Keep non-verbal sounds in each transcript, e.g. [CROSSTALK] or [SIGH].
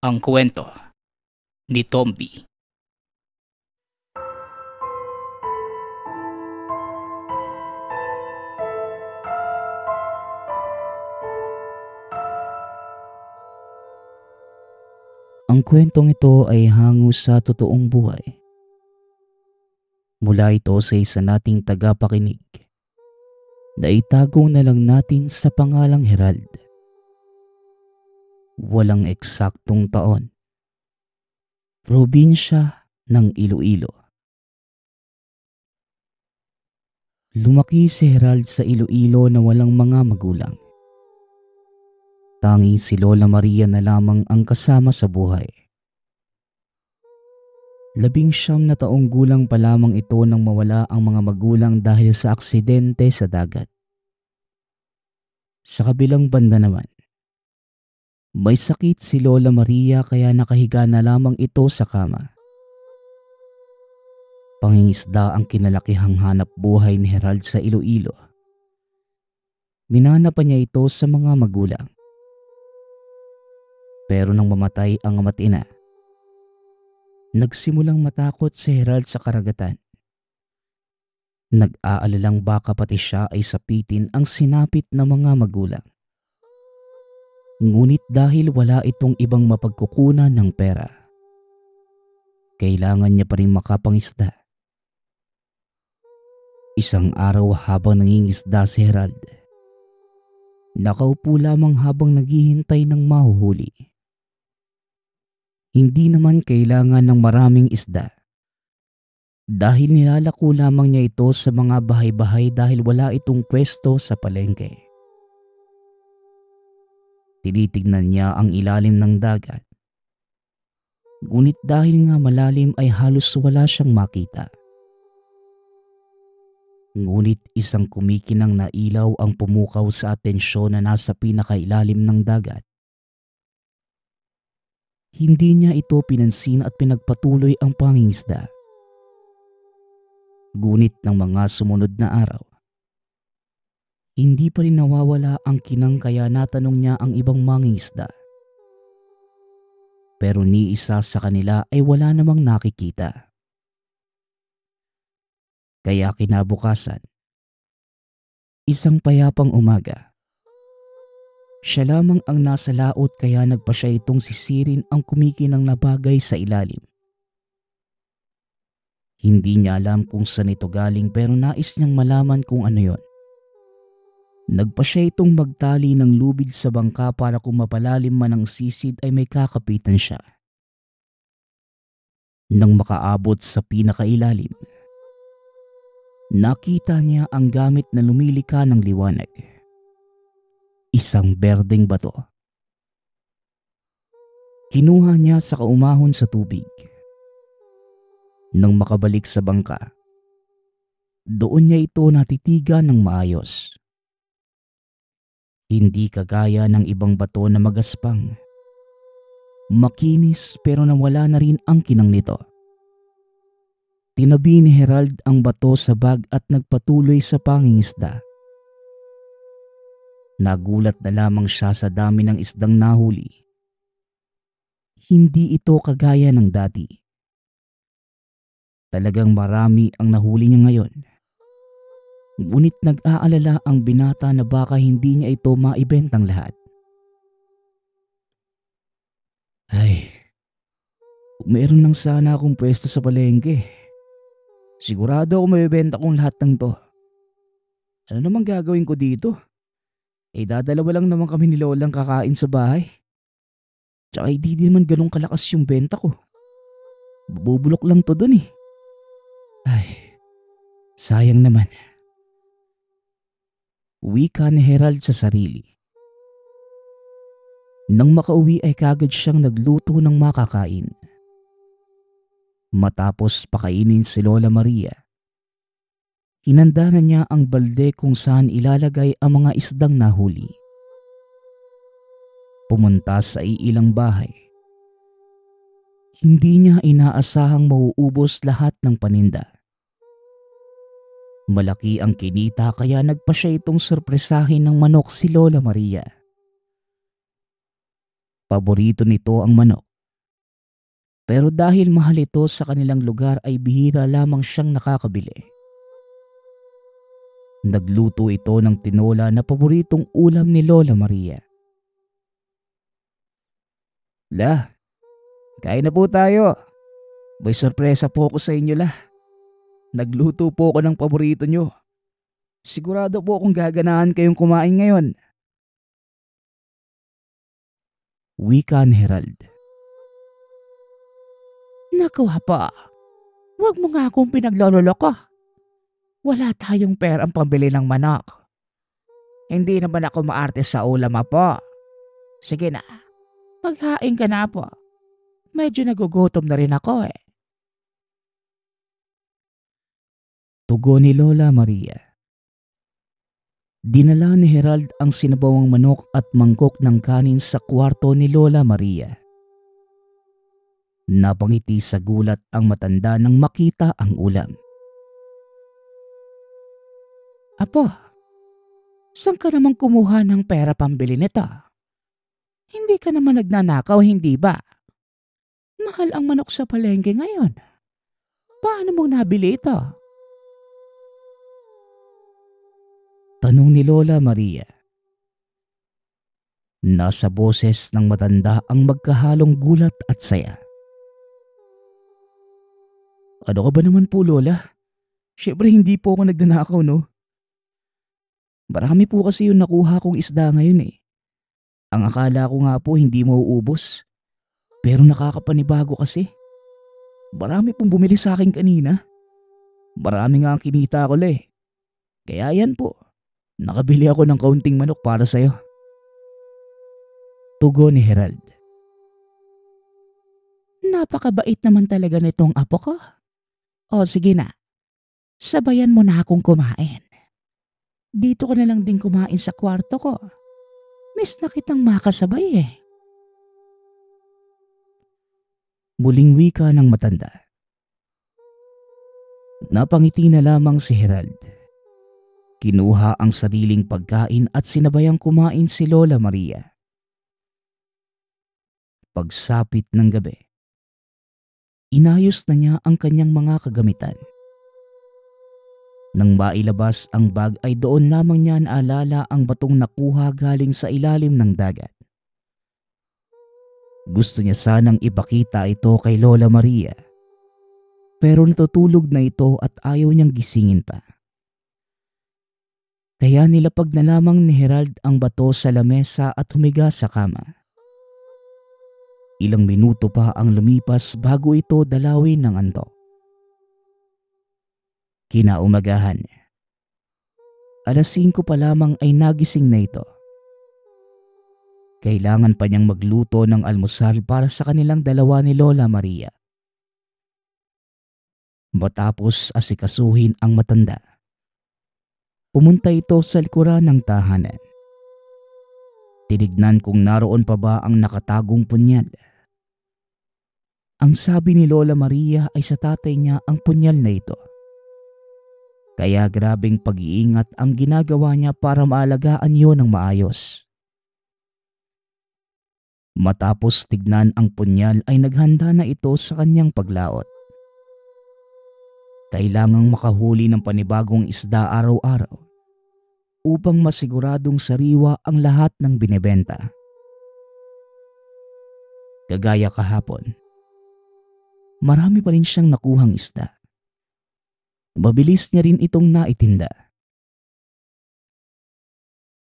Ang kwento ni Tombi. Ang kwentong ito ay hango sa totoong buhay. Mula ito sa isa nating tagapakinig na itago na lang natin sa pangalang Herald walang eksaktong taon. Probinsya ng Iloilo Lumaki si Herald sa Iloilo na walang mga magulang. Tangi si Lola Maria na lamang ang kasama sa buhay. Labing siyam na taong gulang pa lamang ito nang mawala ang mga magulang dahil sa aksidente sa dagat. Sa kabilang banda naman, may sakit si Lola Maria kaya nakahiga na lamang ito sa kama. Pangingisda ang kinalakihang hanap buhay ni Herald sa Iloilo. Minana pa niya ito sa mga magulang. Pero nang mamatay ang amat ina, nagsimulang matakot si Herald sa karagatan. Nag-aalalang baka pati siya ay sapitin ang sinapit ng mga magulang. Ngunit dahil wala itong ibang mapagkukunan ng pera, kailangan niya pa rin makapangisda. Isang araw habang nangingisda si Herald, nakaupo lamang habang naghihintay ng mahuhuli. Hindi naman kailangan ng maraming isda dahil nilalako lamang niya ito sa mga bahay-bahay dahil wala itong pwesto sa palengke. Tinitignan niya ang ilalim ng dagat. Ngunit dahil nga malalim ay halos wala siyang makita. Ngunit isang kumikinang na ilaw ang pumukaw sa atensyon na nasa pinakailalim ng dagat. Hindi niya ito pinansin at pinagpatuloy ang pangingisda. Ngunit ng mga sumunod na araw, hindi pa rin nawawala ang kinang kaya natanong niya ang ibang mangingisda. Pero ni isa sa kanila ay wala namang nakikita. Kaya kinabukasan, isang payapang umaga, siya lamang ang nasa laot kaya nagpa siya itong sisirin ang kumikinang nabagay sa ilalim. Hindi niya alam kung saan ito galing pero nais niyang malaman kung ano yon. Nagpa siya itong magtali ng lubid sa bangka para kung mapalalim man ang sisid ay may kakapitan siya. Nang makaabot sa pinakailalim, nakita niya ang gamit na lumilika ng liwanag. Isang berdeng bato. Kinuha niya sa kaumahon sa tubig. Nang makabalik sa bangka, doon niya ito natitigan ng maayos. Hindi kagaya ng ibang bato na magaspang. Makinis pero nawala na rin ang kinang nito. Tinabi ni Herald ang bato sa bag at nagpatuloy sa pangingisda. Nagulat na lamang siya sa dami ng isdang nahuli. Hindi ito kagaya ng dati. Talagang marami ang nahuli niya ngayon. Ngunit nag-aalala ang binata na baka hindi niya ito maibentang lahat. Ay, meron lang sana akong pwesto sa palengke. Sigurado ako mabibenta kong lahat ng to. Ano namang gagawin ko dito? Eh dadalawa lang naman kami ni Lolang kakain sa bahay. Tsaka hindi din naman ganun kalakas yung benta ko. Bubulok lang to dun eh. Ay, sayang naman wika ni Herald sa sarili. Nang makauwi ay kagad siyang nagluto ng makakain. Matapos pakainin si Lola Maria, hinanda na niya ang balde kung saan ilalagay ang mga isdang nahuli. Pumunta sa iilang bahay. Hindi niya inaasahang mauubos lahat ng paninda. Malaki ang kinita kaya nagpa siya itong surpresahin ng manok si Lola Maria. Paborito nito ang manok. Pero dahil mahal ito sa kanilang lugar ay bihira lamang siyang nakakabili. Nagluto ito ng tinola na paboritong ulam ni Lola Maria. La, kain na po tayo. May sorpresa po ako sa inyo lah. Nagluto po ako ng paborito nyo. Sigurado po akong gaganaan kayong kumain ngayon. Wikan Herald Naku pa, huwag mo nga akong pinaglololo ka. Wala tayong perang pambili ng manak. Hindi naman ako maarte sa ulam, pa. Sige na, maghain ka na po. Medyo nagugutom na rin ako eh. Tugo ni Lola Maria Dinala ni Herald ang sinabawang manok at mangkok ng kanin sa kwarto ni Lola Maria. Napangiti sa gulat ang matanda nang makita ang ulam. Apo, saan ka naman kumuha ng pera pambili nito? Hindi ka naman nagnanakaw, hindi ba? Mahal ang manok sa palengke ngayon. Paano mo nabili ito? Tanong ni Lola Maria. Nasa boses ng matanda ang magkahalong gulat at saya. Ano ka ba naman po, Lola? Siyempre hindi po ako nagnanakaw, no? Marami po kasi yung nakuha kong isda ngayon eh. Ang akala ko nga po hindi mauubos. Pero nakakapanibago kasi. Marami pong bumili sa akin kanina. Marami nga ang kinita ko le. Kaya yan po. Nakabili ako ng kaunting manok para sa'yo. Tugo ni Herald. Napakabait naman talaga nitong apo ko. O sige na, sabayan mo na akong kumain. Dito ka na lang din kumain sa kwarto ko. Miss na kitang makasabay eh. Muling wika ng matanda. Napangiti na lamang si Herald. Kinuha ang sariling pagkain at sinabayang kumain si Lola Maria. Pagsapit ng gabi, inayos na niya ang kanyang mga kagamitan. Nang mailabas ang bag ay doon lamang niya naalala ang batong nakuha galing sa ilalim ng dagat. Gusto niya sanang ipakita ito kay Lola Maria. Pero natutulog na ito at ayaw niyang gisingin pa. Kaya nilapag na lamang ni Herald ang bato sa lamesa at humiga sa kama. Ilang minuto pa ang lumipas bago ito dalawin ng antok. Kinaumagahan. Alas 5 pa lamang ay nagising na ito. Kailangan pa niyang magluto ng almusal para sa kanilang dalawa ni Lola Maria. Matapos asikasuhin ang matanda Pumunta ito sa likuran ng tahanan. Tinignan kung naroon pa ba ang nakatagong punyal. Ang sabi ni Lola Maria ay sa tatay niya ang punyal na ito. Kaya grabing pag-iingat ang ginagawa niya para maalagaan yon ng maayos. Matapos tignan ang punyal ay naghanda na ito sa kanyang paglaot. Kailangang makahuli ng panibagong isda araw-araw upang masiguradong sariwa ang lahat ng binebenta. Kagaya kahapon, marami pa rin siyang nakuhang isda. Mabilis niya rin itong naitinda.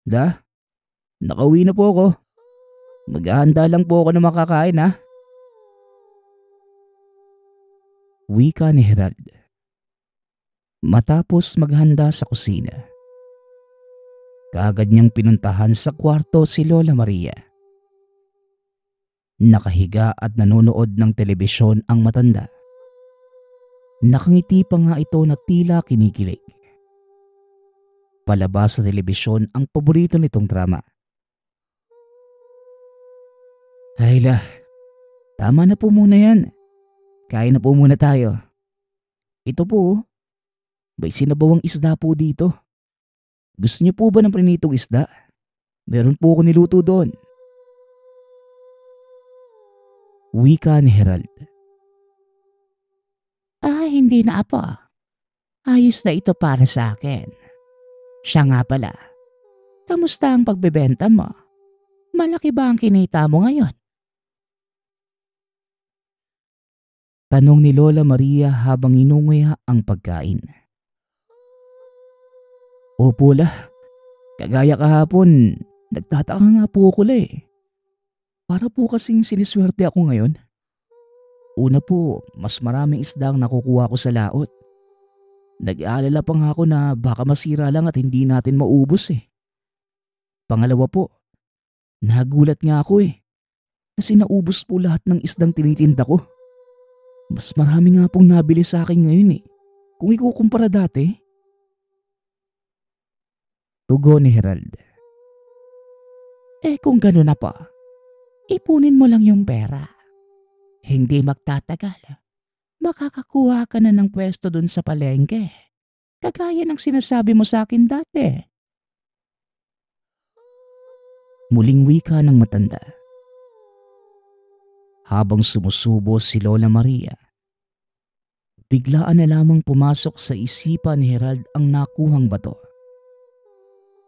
Da, nakauwi na po ako. Maghahanda lang po ako ng makakain ha. Wika ni Herald matapos maghanda sa kusina. Kaagad niyang pinuntahan sa kwarto si Lola Maria. Nakahiga at nanonood ng telebisyon ang matanda. Nakangiti pa nga ito na tila kinikilig. Palabas sa telebisyon ang paborito nitong drama. Ayla, tama na po muna yan. Kain na po muna tayo. Ito po, oh. May sinabawang isda po dito. Gusto niyo po ba ng prinitong isda? Meron po ako niluto doon. Wika ni Herald. Ah, hindi na apo. Ayos na ito para sa akin. Siya nga pala. Kamusta ang pagbebenta mo? Malaki ba ang kinita mo ngayon? Tanong ni Lola Maria habang inunguya ang pagkain. Opo la. Kagaya kahapon, nagtataka nga po ako la eh. Para po kasing siniswerte ako ngayon. Una po, mas maraming isda ang nakukuha ko sa laot. Nag-aalala pa nga ako na baka masira lang at hindi natin maubos eh. Pangalawa po, nagulat nga ako eh. Kasi naubos po lahat ng isdang tinitinda ko. Mas marami nga pong nabili sa akin ngayon eh. Kung ikukumpara dati, Tugo ni Gerald. Eh kung gano'n na po, ipunin mo lang yung pera. Hindi magtatagal. Makakakuha ka na ng pwesto dun sa palengke. Kagaya ng sinasabi mo sa akin dati. Muling wika ng matanda. Habang sumusubo si Lola Maria, biglaan na lamang pumasok sa isipan ni Herald ang nakuhang bato.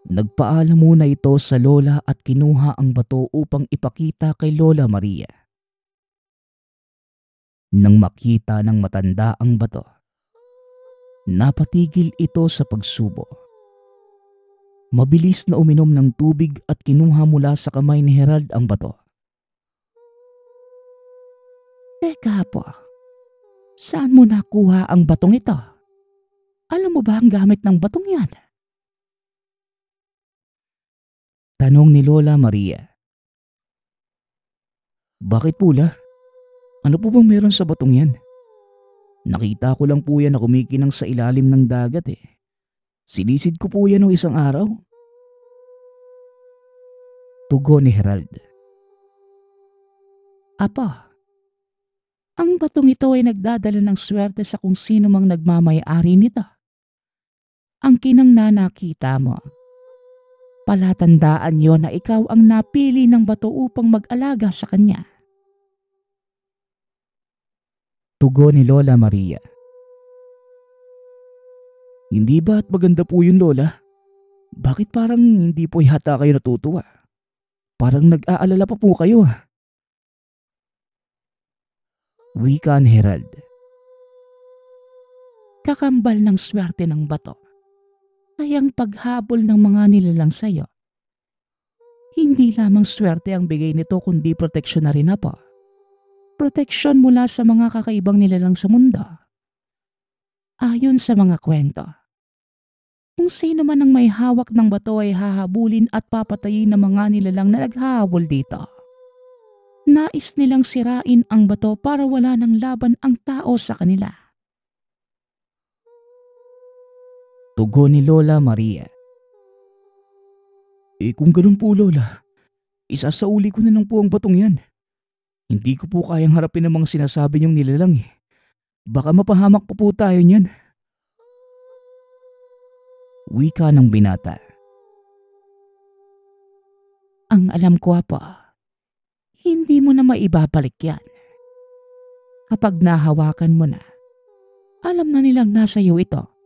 Nagpaalam muna ito sa lola at kinuha ang bato upang ipakita kay Lola Maria. Nang makita ng matanda ang bato, napatigil ito sa pagsubo. Mabilis na uminom ng tubig at kinuha mula sa kamay ni Herald ang bato. Teka po, saan mo nakuha ang batong ito? Alam mo ba ang gamit ng batong yan? Tanong ni Lola Maria. Bakit pula? Ano po bang meron sa batong yan? Nakita ko lang po yan na kumikinang sa ilalim ng dagat eh. Silisid ko po yan noong isang araw. Tugo ni Herald. Apa, ang batong ito ay nagdadala ng swerte sa kung sino mang nagmamayari nito. Ang kinang nanakita mo palatandaan yon na ikaw ang napili ng bato upang mag-alaga sa kanya. Tugo ni Lola Maria Hindi ba at maganda po yun Lola? Bakit parang hindi po yata kayo natutuwa? Parang nag-aalala pa po kayo ah. Wika ni Herald Kakambal ng swerte ng bato ay ang paghabol ng mga nilalang sa'yo. Hindi lamang swerte ang bigay nito kundi proteksyon na rin na po. Proteksyon mula sa mga kakaibang nilalang sa mundo. Ayon sa mga kwento, kung sino man ang may hawak ng bato ay hahabulin at papatayin ng mga nilalang na naghahabol dito. Nais nilang sirain ang bato para wala ng laban ang tao sa kanila. Tugo ni Lola Maria. Eh kung ganun po Lola, isasauli ko na lang po ang batong yan. Hindi ko po kayang harapin ang mga sinasabi niyong nilalang eh. Baka mapahamak pa po tayo niyan. Wika ng binata. Ang alam ko pa, hindi mo na maibabalik yan. Kapag nahawakan mo na, alam na nilang nasa iyo ito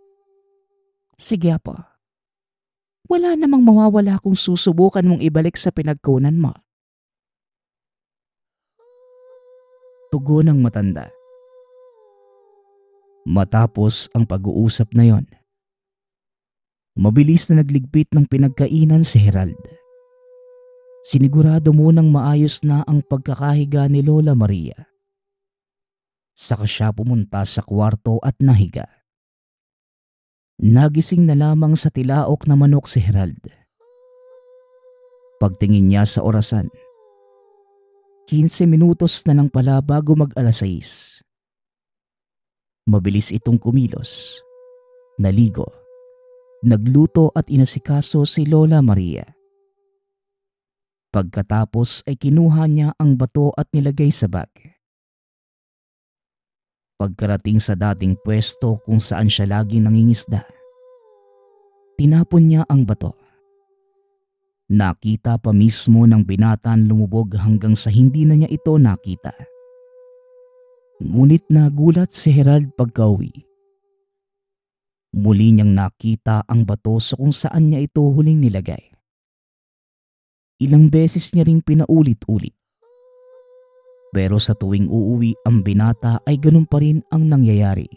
Sige po. Wala namang mawawala kung susubukan mong ibalik sa pinagkunan mo. Tugo ng matanda. Matapos ang pag-uusap na yon, mabilis na nagligpit ng pinagkainan si Herald. Sinigurado munang maayos na ang pagkakahiga ni Lola Maria. Saka siya pumunta sa kwarto at nahiga. Nagising na lamang sa tilaok na manok si Herald. Pagtingin niya sa orasan, 15 minutos na lang pala bago mag alas 6. Mabilis itong kumilos, naligo, nagluto at inasikaso si Lola Maria. Pagkatapos ay kinuha niya ang bato at nilagay sa bag. Pagkarating sa dating pwesto kung saan siya lagi nangingisda, tinapon niya ang bato. Nakita pa mismo ng binatan lumubog hanggang sa hindi na niya ito nakita. Ngunit nagulat si Herald pagkawi. Muli niyang nakita ang bato sa kung saan niya ito huling nilagay. Ilang beses niya ring pinaulit-ulit. Pero sa tuwing uuwi ang binata ay ganun pa rin ang nangyayari.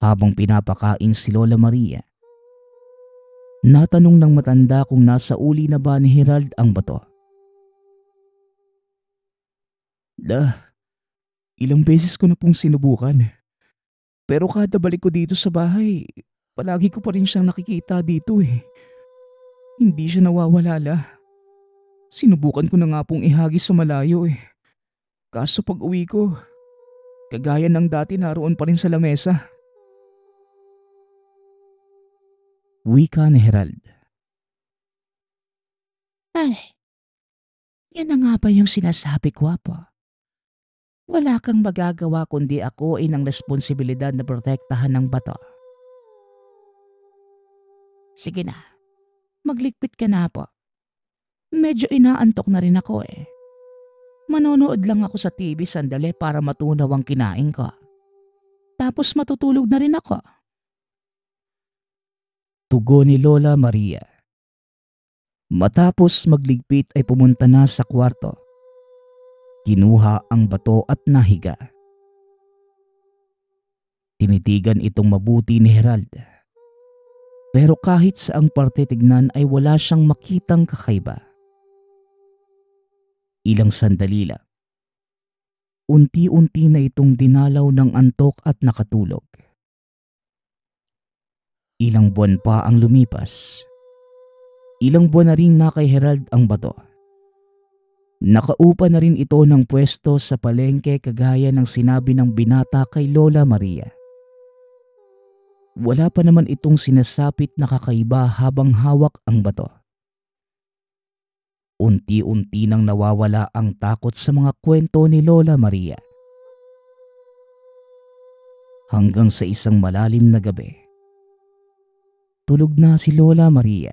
Habang pinapakain si Lola Maria, natanong ng matanda kung nasa uli na ba ni Herald ang bato. Da, ilang beses ko na pong sinubukan. Pero kada balik ko dito sa bahay, palagi ko pa rin siyang nakikita dito eh. Hindi siya nawawala la. Sinubukan ko na nga pong ihagis sa malayo eh. Kaso pag uwi ko, kagaya ng dati naroon pa rin sa lamesa. Wika ni Herald. Ay, yan na nga ba yung sinasabi ko, Apo? Wala kang magagawa kundi ako ay ng responsibilidad na protektahan ng bato. Sige na, magligpit ka na, po. Medyo inaantok na rin ako eh. Manonood lang ako sa TV sandali para matunaw ang kinain ko. Tapos matutulog na rin ako. Tugo ni Lola Maria. Matapos magligpit ay pumunta na sa kwarto. Kinuha ang bato at nahiga. Tinitigan itong mabuti ni Herald. Pero kahit sa ang parte tignan ay wala siyang makitang kakaiba ilang sandali lang. Unti-unti na itong dinalaw ng antok at nakatulog. Ilang buwan pa ang lumipas. Ilang buwan na rin na kay Herald ang bato. Nakaupa na rin ito ng pwesto sa palengke kagaya ng sinabi ng binata kay Lola Maria. Wala pa naman itong sinasapit na kakaiba habang hawak ang bato Unti-unti nang nawawala ang takot sa mga kwento ni Lola Maria. Hanggang sa isang malalim na gabi, tulog na si Lola Maria.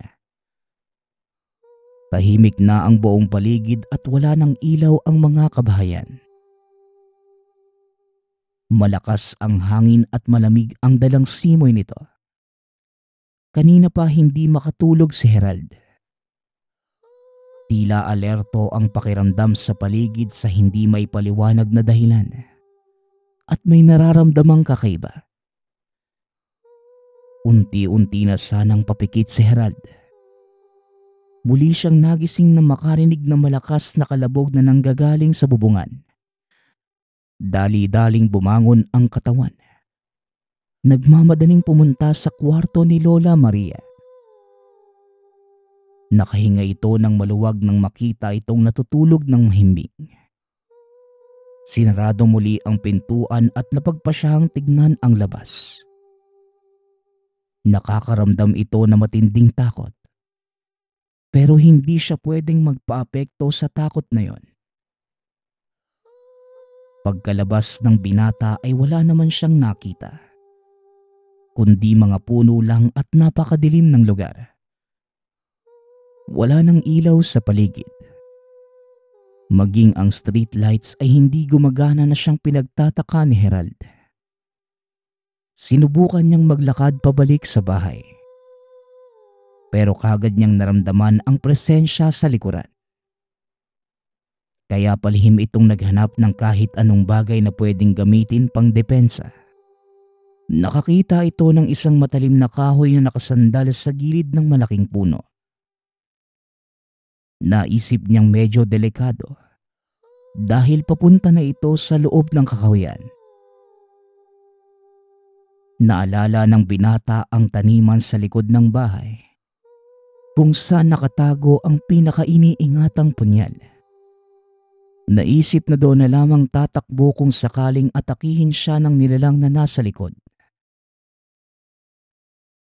Tahimik na ang buong paligid at wala ng ilaw ang mga kabahayan. Malakas ang hangin at malamig ang dalang simoy nito. Kanina pa hindi makatulog si Herald. Tila alerto ang pakiramdam sa paligid sa hindi may paliwanag na dahilan. At may nararamdamang kakaiba. Unti-unti na sanang papikit si Herald. Muli siyang nagising na makarinig ng malakas na kalabog na nanggagaling sa bubungan. Dali-daling bumangon ang katawan. Nagmamadaling pumunta sa kwarto ni Lola Maria Nakahinga ito ng maluwag nang makita itong natutulog ng mahimbing. Sinarado muli ang pintuan at napagpa siyang tignan ang labas. Nakakaramdam ito na matinding takot. Pero hindi siya pwedeng magpaapekto sa takot na yon. Pagkalabas ng binata ay wala naman siyang nakita. Kundi mga puno lang at napakadilim ng lugar. Wala ng ilaw sa paligid. Maging ang street lights ay hindi gumagana na siyang pinagtataka ni Herald. Sinubukan niyang maglakad pabalik sa bahay. Pero kagad niyang naramdaman ang presensya sa likuran. Kaya palihim itong naghanap ng kahit anong bagay na pwedeng gamitin pang depensa. Nakakita ito ng isang matalim na kahoy na nakasandal sa gilid ng malaking puno. Naisip niyang medyo delikado dahil papunta na ito sa loob ng kakahuyan. Naalala ng binata ang taniman sa likod ng bahay kung saan nakatago ang pinakainiingatang punyal. Naisip na doon na lamang tatakbo kung sakaling atakihin siya ng nilalang na nasa likod.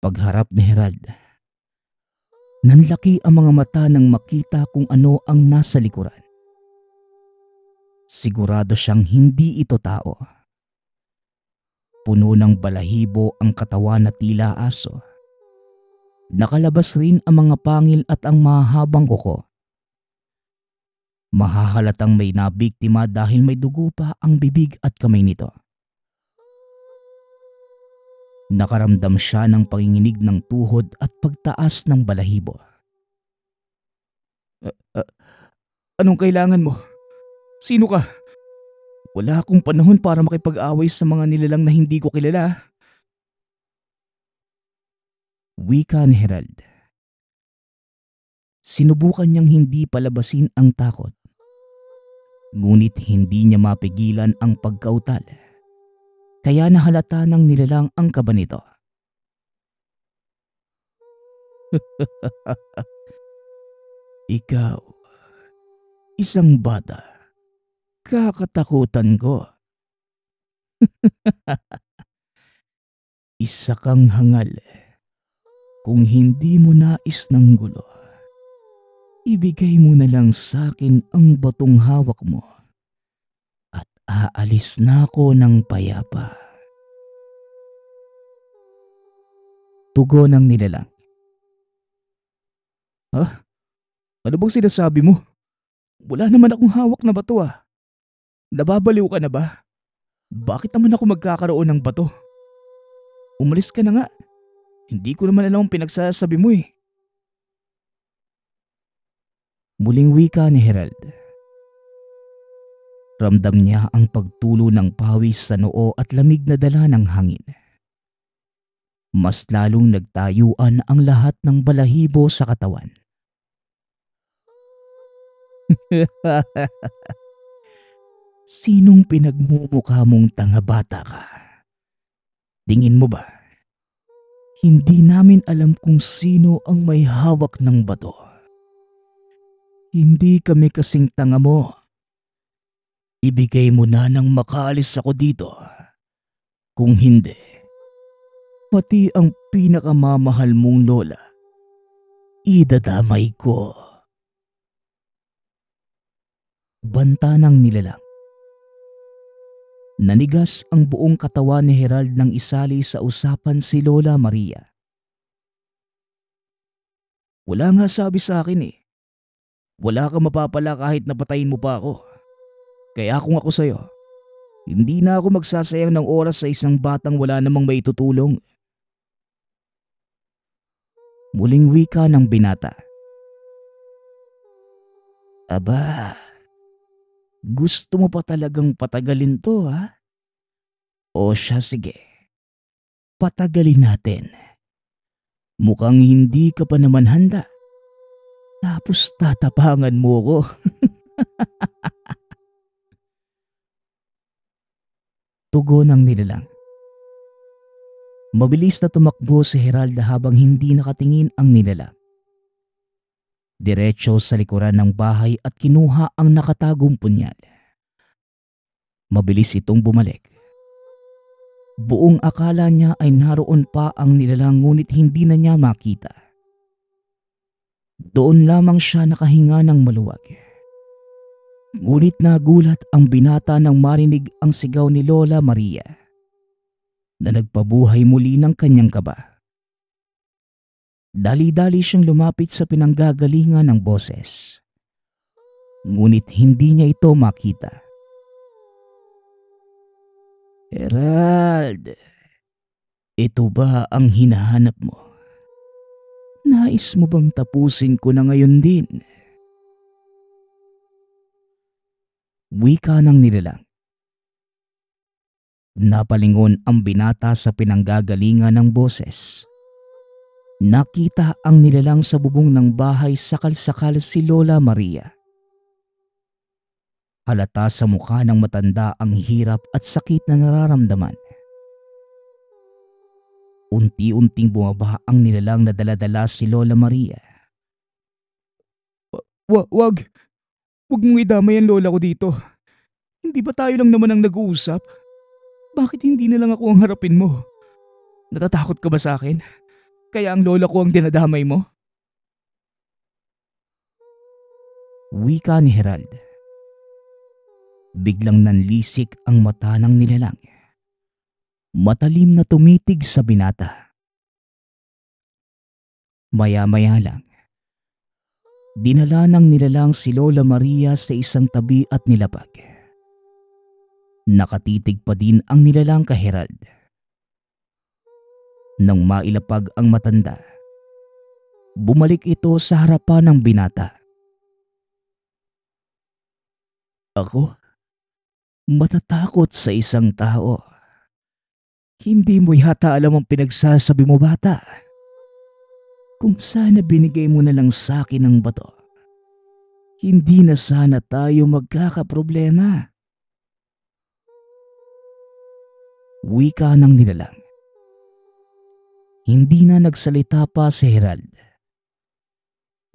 Pagharap ni Herald, Nanlaki ang mga mata nang makita kung ano ang nasa likuran. Sigurado siyang hindi ito tao. Puno ng balahibo ang katawan na tila aso. Nakalabas rin ang mga pangil at ang mahabang kuko. Mahahalatang may nabiktima dahil may dugo pa ang bibig at kamay nito. Nakaramdam siya ng panginginig ng tuhod at pagtaas ng balahibo. Uh, uh, anong kailangan mo? Sino ka? Wala akong panahon para makipag-away sa mga nilalang na hindi ko kilala. Wika ni Herald. Sinubukan niyang hindi palabasin ang takot. Ngunit hindi niya mapigilan ang pagkautal kaya nahalata ng nilalang ang kaba nito. [LAUGHS] Ikaw, isang bata, kakatakutan ko. [LAUGHS] Isa kang hangal. Kung hindi mo nais ng gulo, ibigay mo na lang sa akin ang batong hawak mo aalis na ako ng payapa. Tugo ng nilalang. Ha? Huh? Ano bang sinasabi mo? Wala naman akong hawak na bato ah. Nababaliw ka na ba? Bakit naman ako magkakaroon ng bato? Umalis ka na nga. Hindi ko naman alam ang pinagsasabi mo eh. Muling wika ni Herald. Ramdam niya ang pagtulo ng pawis sa noo at lamig na dala ng hangin. Mas lalong nagtayuan ang lahat ng balahibo sa katawan. [LAUGHS] Sinong pinagmumukha mong tanga bata ka? Tingin mo ba? Hindi namin alam kung sino ang may hawak ng bato. Hindi kami kasing tanga mo ibigay mo na nang makaalis ako dito. Kung hindi, pati ang pinakamamahal mong lola, idadamay ko. Banta ng nilalang. Nanigas ang buong katawan ni Herald nang isali sa usapan si Lola Maria. Wala nga sabi sa akin eh. Wala ka mapapala kahit napatayin mo pa ako. Kaya kung ako sa'yo, hindi na ako magsasayang ng oras sa isang batang wala namang maitutulong. Muling wika ng binata. Aba, gusto mo pa talagang patagalin to ha? O siya sige, patagalin natin. Mukhang hindi ka pa naman handa. Tapos tatapangan mo ko. [LAUGHS] Tugo ng nilalang. Mabilis na tumakbo si Heralda habang hindi nakatingin ang nilalang. Diretso sa likuran ng bahay at kinuha ang nakatagong punyal. Mabilis itong bumalik. Buong akala niya ay naroon pa ang nilalang ngunit hindi na niya makita. Doon lamang siya nakahinga ng maluwag. Ngunit nagulat ang binata nang marinig ang sigaw ni Lola Maria na nagpabuhay muli ng kanyang kaba. Dali-dali siyang lumapit sa pinanggagalingan ng boses. Ngunit hindi niya ito makita. Herald, ito ba ang hinahanap mo? Nais mo bang tapusin ko na ngayon din? wika ng nilalang. Napalingon ang binata sa pinanggagalingan ng boses. Nakita ang nilalang sa bubong ng bahay sakal-sakal si Lola Maria. Halata sa mukha ng matanda ang hirap at sakit na nararamdaman. Unti-unting bumaba ang nilalang na daladala si Lola Maria. Wag! Huwag mong idamay ang lola ko dito. Hindi ba tayo lang naman ang nag-uusap? Bakit hindi na lang ako ang harapin mo? Natatakot ka ba sa akin? Kaya ang lola ko ang dinadamay mo? Wika ni Herald. Biglang nanlisik ang mata ng nilalang. Matalim na tumitig sa binata. Maya-maya lang, Dinala ng nilalang si Lola Maria sa isang tabi at nilapag. Nakatitig pa din ang nilalang ka Herald. Nang mailapag ang matanda, bumalik ito sa harapan ng binata. Ako? Matatakot sa isang tao. Hindi mo yata alam ang pinagsasabi mo bata. Kung sana binigay mo na lang sa akin ang bato, hindi na sana tayo magkakaproblema. Wika ng nilalang. Hindi na nagsalita pa si Herald.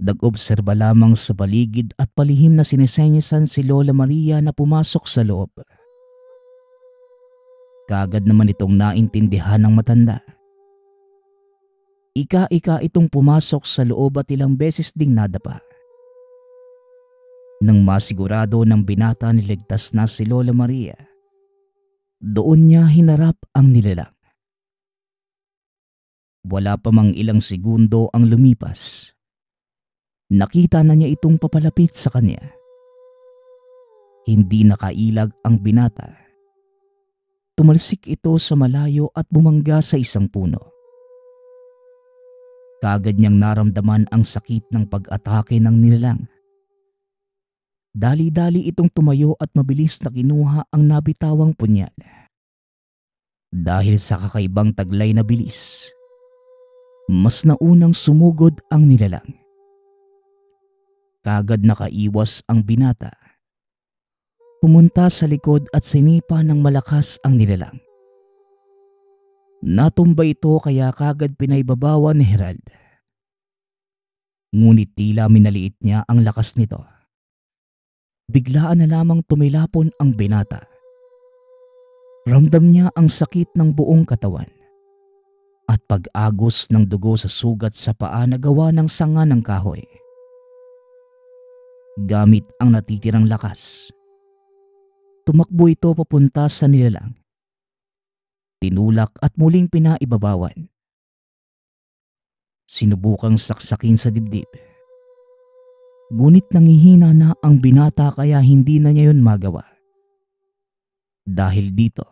Nag-obserba lamang sa paligid at palihim na sinisenyasan si Lola Maria na pumasok sa loob. Kagad naman itong naintindihan ng matanda. Ika-ika itong pumasok sa loob at ilang beses ding nadapa. Nang masigurado ng binata niligtas na si Lola Maria, doon niya hinarap ang nilalang. Wala pa mang ilang segundo ang lumipas. Nakita na niya itong papalapit sa kanya. Hindi nakailag ang binata. Tumalsik ito sa malayo at bumangga sa isang puno. Kagad niyang naramdaman ang sakit ng pag-atake ng nilalang. Dali-dali itong tumayo at mabilis na kinuha ang nabitawang punyal. Dahil sa kakaibang taglay na bilis, mas naunang sumugod ang nilalang. Kagad nakaiwas ang binata. Pumunta sa likod at sinipa ng malakas ang nilalang. Natumba ito kaya kagad pinaibabawan ni Herald. Ngunit tila minaliit niya ang lakas nito. Biglaan na lamang tumilapon ang binata. Ramdam niya ang sakit ng buong katawan at pag-agos ng dugo sa sugat sa paa na gawa ng sanga ng kahoy. Gamit ang natitirang lakas, tumakbo ito papunta sa nilalang tinulak at muling pinaibabawan. Sinubukang saksakin sa dibdib. Ngunit nangihina na ang binata kaya hindi na niya yun magawa. Dahil dito,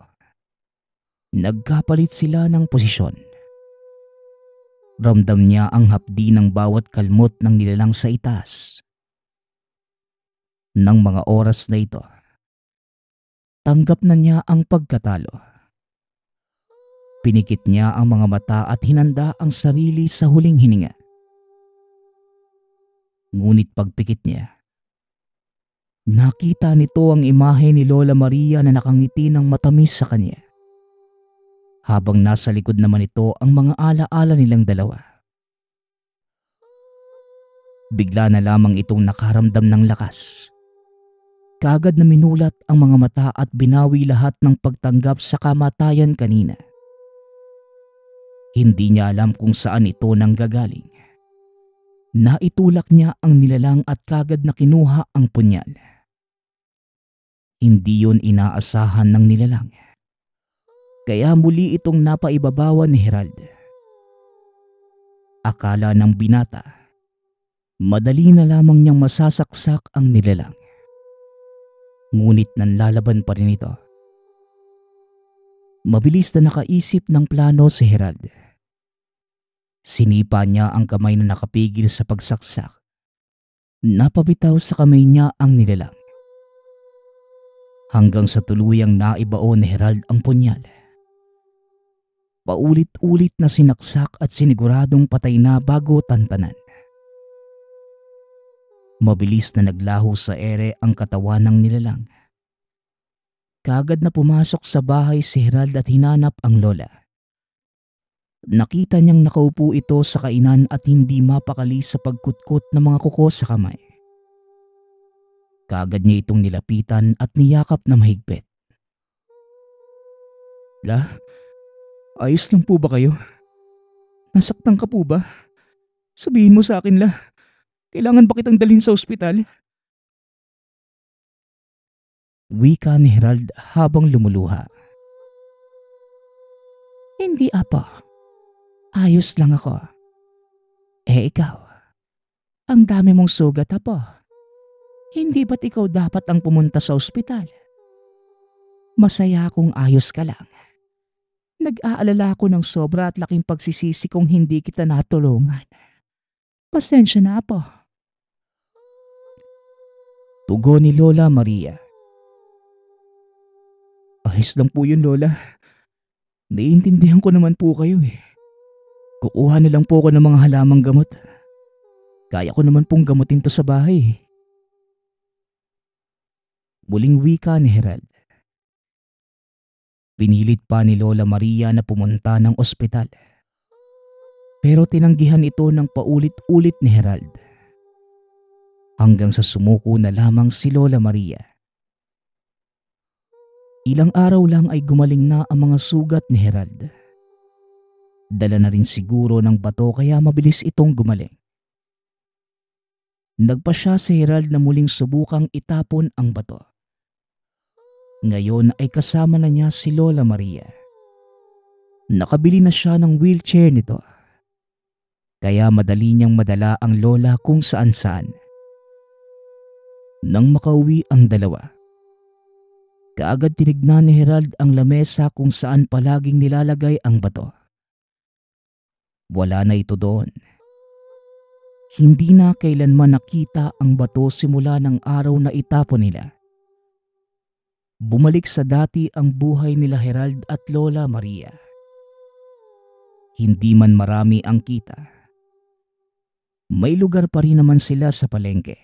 nagkapalit sila ng posisyon. Ramdam niya ang hapdi ng bawat kalmot ng nilalang sa itas. Nang mga oras na ito, tanggap na niya ang pagkatalo Pinikit niya ang mga mata at hinanda ang sarili sa huling hininga. Ngunit pagpikit niya, nakita nito ang imahe ni Lola Maria na nakangiti ng matamis sa kanya. Habang nasa likod naman ito ang mga alaala nilang dalawa. Bigla na lamang itong nakaramdam ng lakas. Kagad na minulat ang mga mata at binawi lahat ng pagtanggap sa kamatayan kanina. Hindi niya alam kung saan ito nanggagaling. Naitulak niya ang nilalang at kagad na kinuha ang punyal. Hindi yon inaasahan ng nilalang. Kaya muli itong napaibabawa ni Herald. Akala ng binata, madali na lamang niyang masasaksak ang nilalang. Ngunit nanlalaban pa rin ito. Mabilis na nakaisip ng plano si Herald. Sinipa niya ang kamay na nakapigil sa pagsaksak. Napabitaw sa kamay niya ang nilalang. Hanggang sa tuluyang naibao ni Herald ang punyal. Paulit-ulit na sinaksak at siniguradong patay na bago tantanan. Mabilis na naglaho sa ere ang katawan ng nilalang. Kagad na pumasok sa bahay si Herald at hinanap ang lola. Nakita niyang nakaupo ito sa kainan at hindi mapakali sa pagkutkot ng mga kuko sa kamay. Kagad niya itong nilapitan at niyakap na mahigpit. La, ayos lang po ba kayo? Nasaktan ka po ba? Sabihin mo sa akin, La. Kailangan ba kitang dalhin sa ospital? Wika ni Herald habang lumuluha. Hindi apa. Ayos lang ako. Eh ikaw, ang dami mong sugat apo. Hindi ba't ikaw dapat ang pumunta sa ospital? Masaya kung ayos ka lang. Nag-aalala ako ng sobra at laking pagsisisi kung hindi kita natulungan. Pasensya na po. Tugo ni Lola Maria. Ayos lang po yun, Lola. Naiintindihan ko naman po kayo eh. Kukuha na lang po ako ng mga halamang gamot. Kaya ko naman pong gamutin to sa bahay. Muling wika ni Herald. Pinilit pa ni Lola Maria na pumunta ng ospital. Pero tinanggihan ito ng paulit-ulit ni Herald. Hanggang sa sumuko na lamang si Lola Maria. Ilang araw lang ay gumaling na ang mga sugat ni Herald. Dala na rin siguro ng bato kaya mabilis itong gumaling. Nagpa siya si Herald na muling subukang itapon ang bato. Ngayon ay kasama na niya si Lola Maria. Nakabili na siya ng wheelchair nito. Kaya madali niyang madala ang Lola kung saan saan. Nang makauwi ang dalawa, kaagad tinignan ni Herald ang lamesa kung saan palaging nilalagay ang bato. Wala na ito doon. Hindi na kailanman nakita ang bato simula ng araw na itapon nila. Bumalik sa dati ang buhay nila Herald at Lola Maria. Hindi man marami ang kita. May lugar pa rin naman sila sa palengke.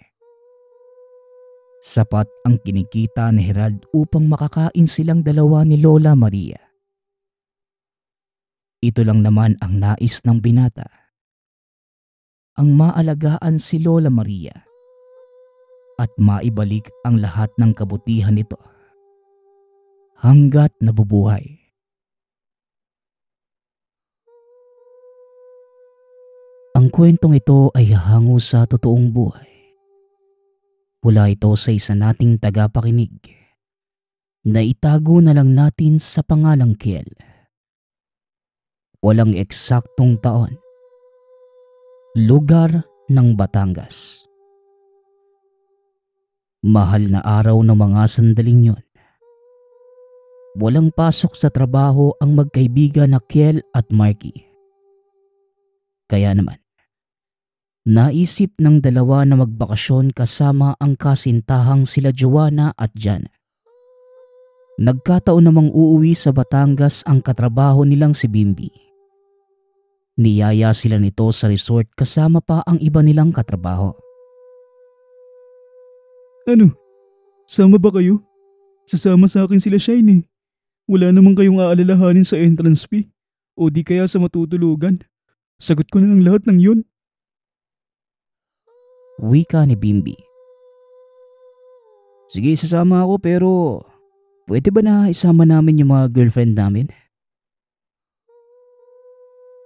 Sapat ang kinikita ni Herald upang makakain silang dalawa ni Lola Maria. Ito lang naman ang nais ng binata. Ang maalagaan si Lola Maria at maibalik ang lahat ng kabutihan nito hanggat nabubuhay. Ang kwentong ito ay hango sa totoong buhay. Pula ito sa isa nating tagapakinig na itago na lang natin sa pangalang Kiel. Walang eksaktong taon. Lugar ng Batangas Mahal na araw ng mga sandaling yon. Walang pasok sa trabaho ang magkaibigan na Kiel at Mikey. Kaya naman, naisip ng dalawa na magbakasyon kasama ang kasintahang sila Joanna at Jana. Nagkataon namang uuwi sa Batangas ang katrabaho nilang si Bimbi. Niyaya sila nito sa resort kasama pa ang iba nilang katrabaho. Ano? Sama ba kayo? Sasama sa akin sila Shine Wala naman kayong aalalahanin sa entrance fee o di kaya sa matutulugan. Sagot ko na ang lahat ng yun. Wika ni Bimbi. Sige, sasama ako pero pwede ba na isama namin yung mga girlfriend namin?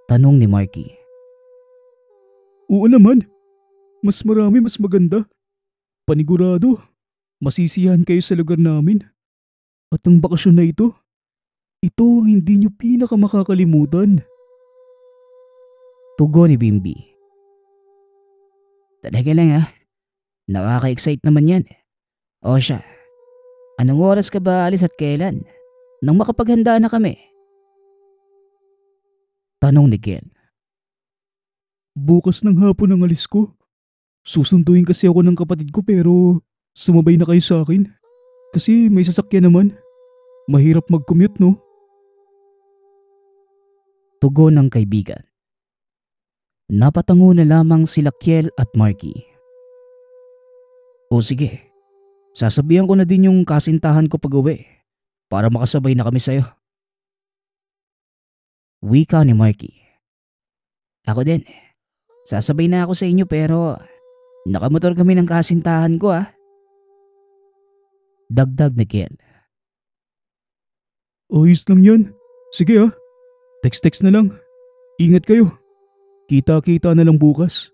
Tanong ni Marky. Oo naman. Mas marami mas maganda. Panigurado. Masisiyahan kayo sa lugar namin. At ang bakasyon na ito, ito ang hindi nyo pinakamakakalimutan. Tugo ni Bimbi. Talaga lang ha. Ah. Nakaka-excite naman yan. O siya, anong oras ka ba alis at kailan? Nang makapaghanda na kami. Tanong ni Ken. Bukas ng hapon ang alis ko. Susunduin kasi ako ng kapatid ko pero sumabay na kayo sa akin. Kasi may sasakyan naman. Mahirap mag-commute no? Tugo ng kaibigan. Napatango na lamang sila Kiel at Marky. O sige, sasabihan ko na din yung kasintahan ko pag uwi para makasabay na kami sa'yo. Wika ni Marky. Ako din. Sasabay na ako sa inyo pero nakamotor kami ng kasintahan ko ah. Dagdag ni Kiel. Ayos lang yan. Sige ah. Text-text na lang. Ingat kayo. Kita-kita na lang bukas.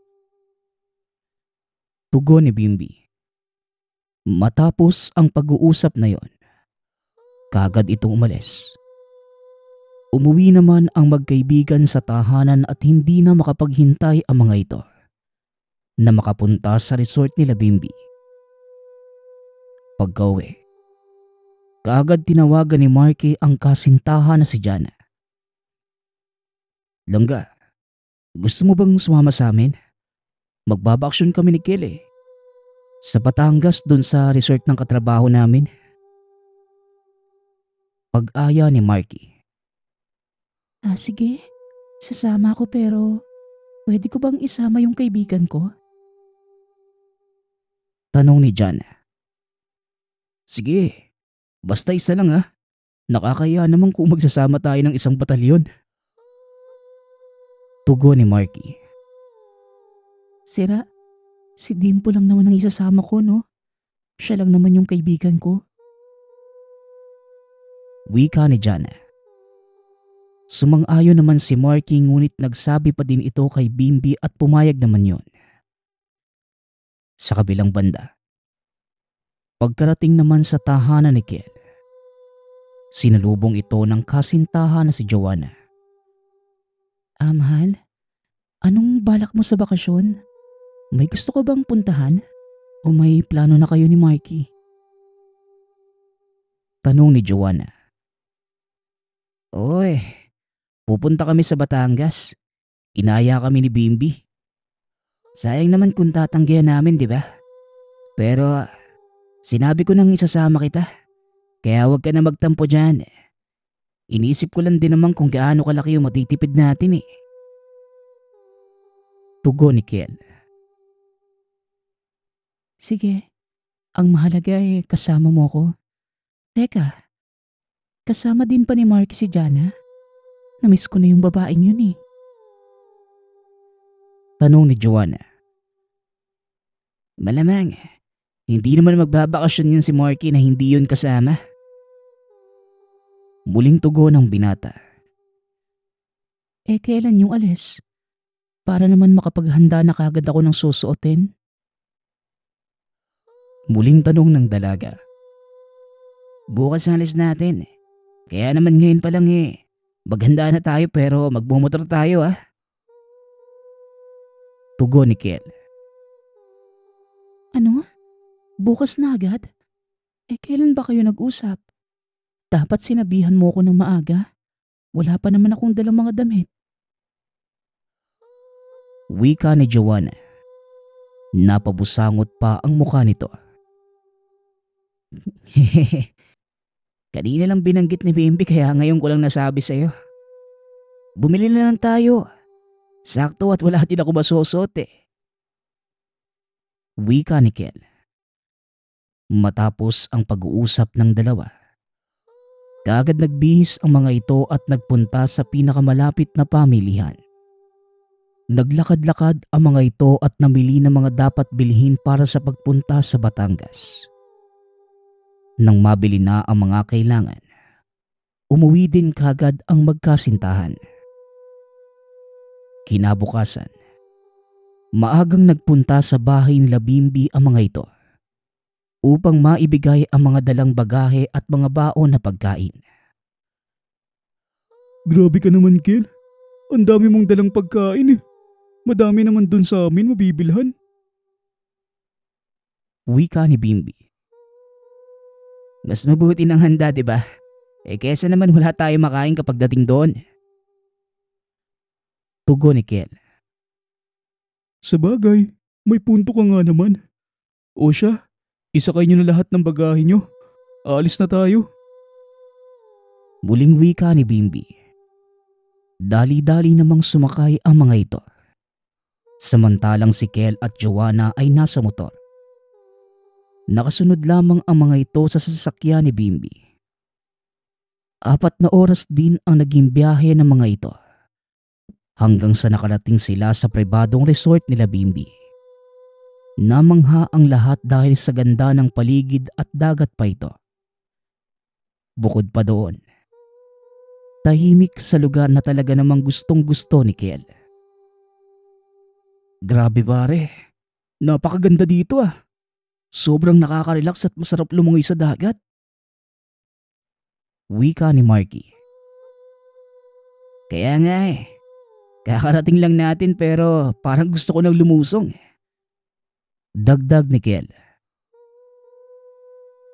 Tugon ni Bimbi. Matapos ang pag-uusap na yon, kagad itong umalis. Umuwi naman ang magkaibigan sa tahanan at hindi na makapaghintay ang mga ito na makapunta sa resort nila Bimbi. Pagkauwi, kaagad tinawagan ni Marky ang kasintahan na si Jana. Langga, gusto mo bang sumama sa amin? Magbabaaksyon kami ni Kelly. Sa Batangas doon sa resort ng katrabaho namin. Pag-aya ni Marky. Ah, sige. Sasama ako pero pwede ko bang isama yung kaibigan ko? Tanong ni John. Sige, basta isa lang ah. Nakakaya naman kung magsasama tayo ng isang batalyon. Tugo ni Marky. Sira, si Dimpo lang naman ang isasama ko no? Siya lang naman yung kaibigan ko. Wika ni Jana. Sumang-ayon naman si Marky ngunit nagsabi pa din ito kay Bimbi at pumayag naman yon. Sa kabilang banda, pagkarating naman sa tahanan ni Kiel, sinalubong ito ng kasintahan na si Joanna. Amhal, ah, anong balak mo sa bakasyon? May gusto ko bang puntahan? O may plano na kayo ni Marky? Tanong ni Joanna. Oy, Pupunta kami sa Batangas. Inaya kami ni Bimbi. Sayang naman kung tatanggihan namin, di ba? Pero ah, sinabi ko nang isasama kita. Kaya huwag ka na magtampo dyan. Iniisip ko lang din naman kung gaano kalaki yung matitipid natin eh. Tugo ni Kiel. Sige, ang mahalaga eh kasama mo ko. Teka, kasama din pa ni Marky si Jana? Namiss ko na yung babaeng yun eh. Tanong ni Joanna. Malamang, hindi naman magbabakasyon yun si Marky na hindi yun kasama. Muling tugo ng binata. Eh kailan yung alis? Para naman makapaghanda na kagad ako ng susuotin? Muling tanong ng dalaga. Bukas ang alis natin. Kaya naman ngayon pa lang eh. Maghanda na tayo pero magbumotor tayo ah. Tugo ni Ken. Ano? Bukas na agad? Eh kailan ba kayo nag-usap? Dapat sinabihan mo ako ng maaga. Wala pa naman akong dalang mga damit. Wika ni Joanna. Napabusangot pa ang mukha nito. Hehehe. [LAUGHS] Kanina lang binanggit ni Bimbi kaya ngayon ko lang nasabi sa iyo. Bumili na lang tayo. Sakto at wala din ako masusot eh. Wika ni Kel. Matapos ang pag-uusap ng dalawa, kaagad nagbihis ang mga ito at nagpunta sa pinakamalapit na pamilihan. Naglakad-lakad ang mga ito at namili ng mga dapat bilhin para sa pagpunta sa Batangas. Nang mabili na ang mga kailangan, umuwi din kagad ang magkasintahan. Kinabukasan, maagang nagpunta sa bahay nila Bimbi ang mga ito upang maibigay ang mga dalang bagahe at mga baon na pagkain. Grabe ka naman, Kel. Ang dami mong dalang pagkain eh. Madami naman dun sa amin mabibilhan. Wika ni Bimbi mas mabuti ng handa, di ba? Eh kesa naman wala tayo makain kapag dating doon. Tugo ni Kel. Sa may punto ka nga naman. O siya, isakay niyo na lahat ng bagahe niyo. Aalis na tayo. Muling wika ni Bimbi. Dali-dali namang sumakay ang mga ito. Samantalang si Kel at Joanna ay nasa motor. Nakasunod lamang ang mga ito sa sasakyan ni Bimbi. Apat na oras din ang naging biyahe ng mga ito. Hanggang sa nakarating sila sa pribadong resort nila Bimbi. Namangha ang lahat dahil sa ganda ng paligid at dagat pa ito. Bukod pa doon, tahimik sa lugar na talaga namang gustong gusto ni Kiel. Grabe pare, napakaganda dito ah. Sobrang nakaka-relax at masarap lumungoy sa dagat. Wika ni Marky. Kaya nga eh. Kakarating lang natin pero parang gusto ko nang lumusong. Eh. Dagdag ni Kel.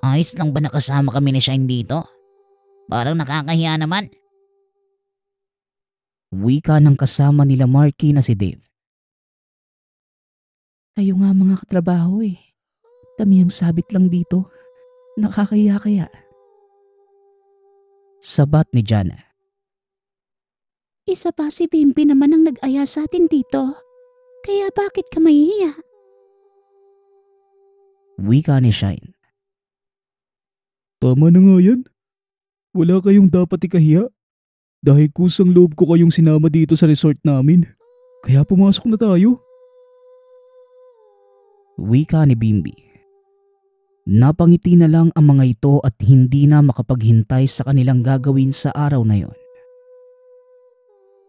Ayos lang ba nakasama kami ni Shine dito? Parang nakakahiya naman. Wika ng kasama nila Marky na si Dave. Kayo nga mga katrabaho eh. Kami ang sabit lang dito. Nakakaya kaya. Sabat ni Jana. Isa pa si Bimbi naman ang nag-aya sa atin dito. Kaya bakit ka mahihiya? Wika ni Shine. Tama na nga yan. Wala kayong dapat ikahiya. Dahil kusang loob ko kayong sinama dito sa resort namin. Kaya pumasok na tayo. Wika ni Bimbi. Napangiti na lang ang mga ito at hindi na makapaghintay sa kanilang gagawin sa araw na yon.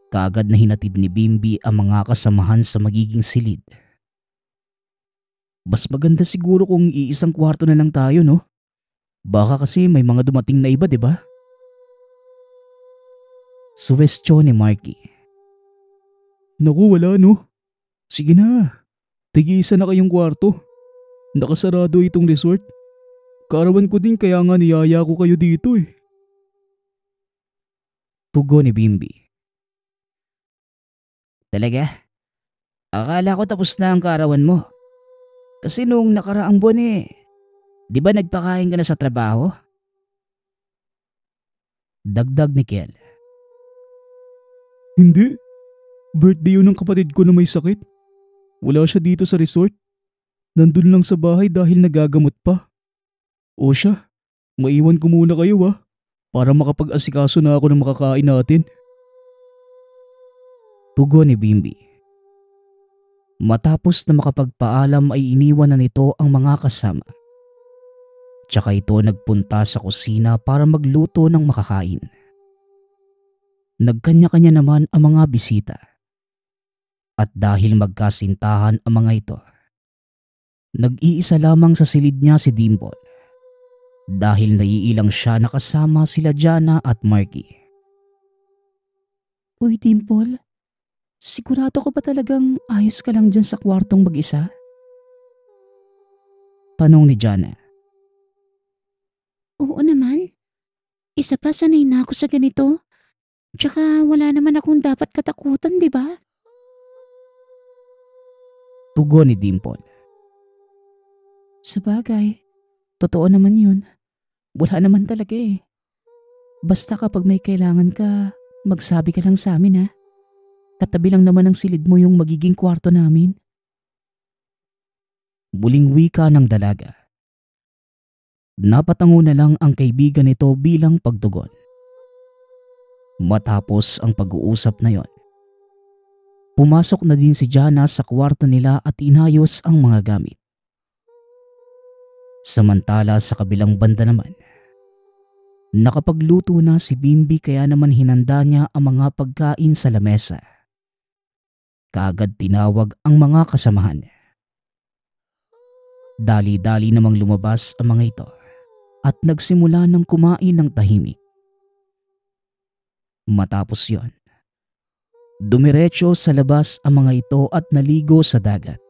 Kaagad na hinatid ni Bimbi ang mga kasamahan sa magiging silid. Mas maganda siguro kung iisang kwarto na lang tayo, no? Baka kasi may mga dumating na iba, di ba? Suwestiyon ni Marky. Naku, wala no. Sige na. tig na kayong kwarto. Nakasarado itong resort. Karawan ko din kaya nga niyaya ko kayo dito eh. Tugo ni Bimbi. Talaga? Akala ko tapos na ang karawan mo. Kasi noong nakaraang buwan eh, di ba nagpakain ka na sa trabaho? Dagdag ni Kel. Hindi. Birthday yun ng kapatid ko na may sakit. Wala siya dito sa resort. Nandun lang sa bahay dahil nagagamot pa. O siya, maiwan ko muna kayo ah, para makapag-asikaso na ako ng makakain natin. Tugon ni Bimbi. Matapos na makapagpaalam ay iniwan na nito ang mga kasama. Tsaka ito nagpunta sa kusina para magluto ng makakain. Nagkanya-kanya naman ang mga bisita. At dahil magkasintahan ang mga ito, Nag-iisa lamang sa silid niya si Dimple. Dahil naiilang siya nakasama sila Jana at Marky. Uy Dimpol, sigurado ko ba talagang ayos ka lang dyan sa kwartong mag-isa? Tanong ni Jana. Oo naman. Isa pa sanay na ako sa ganito. Tsaka wala naman akong dapat katakutan, di ba? Tugon ni Dimpol. Sa totoo naman yun. Wala naman talaga eh. Basta kapag may kailangan ka, magsabi ka lang sa amin ha. Katabi lang naman ng silid mo yung magiging kwarto namin. Buling wika ng dalaga. Napatango na lang ang kaibigan nito bilang pagtugon. Matapos ang pag-uusap na yon, pumasok na din si Jana sa kwarto nila at inayos ang mga gamit. Samantala sa kabilang banda naman, nakapagluto na si Bimbi kaya naman hinanda niya ang mga pagkain sa lamesa. Kaagad tinawag ang mga kasamahan. Dali-dali namang lumabas ang mga ito at nagsimula ng kumain ng tahimik. Matapos yon, dumiretso sa labas ang mga ito at naligo sa dagat.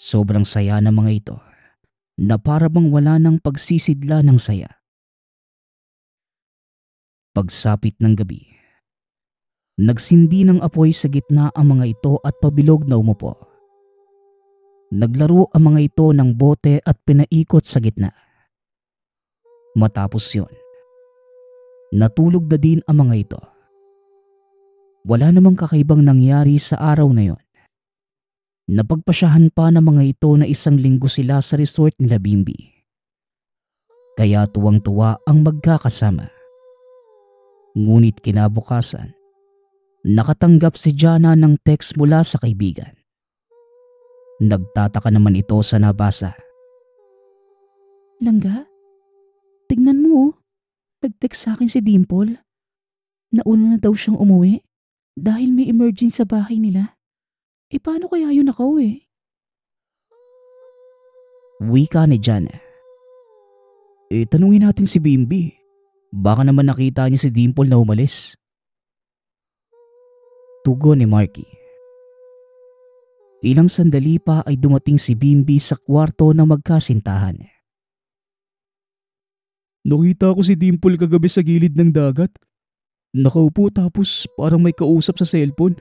Sobrang saya ng mga ito na parabang wala ng pagsisidla ng saya. Pagsapit ng gabi, nagsindi ng apoy sa gitna ang mga ito at pabilog na umupo. Naglaro ang mga ito ng bote at pinaikot sa gitna. Matapos yon, natulog na din ang mga ito. Wala namang kakaibang nangyari sa araw na yon. Napagpasyahan pa ng mga ito na isang linggo sila sa resort nila Bimbi. Kaya tuwang-tuwa ang magkakasama. Ngunit kinabukasan, nakatanggap si Jana ng text mula sa kaibigan. Nagtataka naman ito sa nabasa. Langga, tignan mo oh. Nag-text sa akin si Dimple. Nauna na daw siyang umuwi dahil may emergency sa bahay nila. Eh paano kaya yun ako eh? Wika ni Jan. Eh tanungin natin si Bimbi. Baka naman nakita niya si Dimple na umalis. Tugo ni Marky. Ilang sandali pa ay dumating si Bimbi sa kwarto na magkasintahan. Nakita ko si Dimple kagabi sa gilid ng dagat. Nakaupo tapos parang may kausap sa cellphone.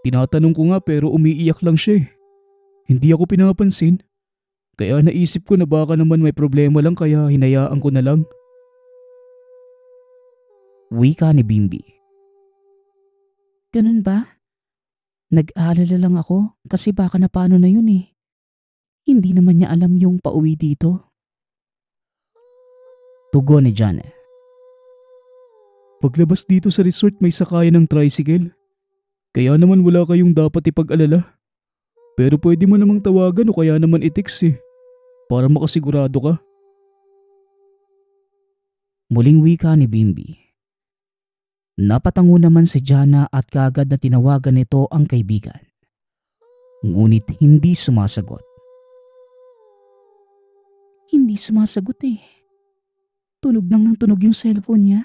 Tinatanong ko nga pero umiiyak lang siya eh. Hindi ako pinapansin. Kaya naisip ko na baka naman may problema lang kaya hinayaan ko na lang. Wika ni Bimbi. Ganun ba? Nag-aalala lang ako kasi baka na paano na yun eh. Hindi naman niya alam yung pauwi dito. Tugo ni Jane. Paglabas dito sa resort may sakayan ng tricycle. Kaya naman wala kayong dapat ipag-alala. Pero pwede mo namang tawagan o kaya naman i eh. Para makasigurado ka. Muling wika ni Bimbi. Napatango naman si Jana at kaagad na tinawagan nito ang kaibigan. Ngunit hindi sumasagot. Hindi sumasagot eh. Tunog nang nang tunog yung cellphone niya.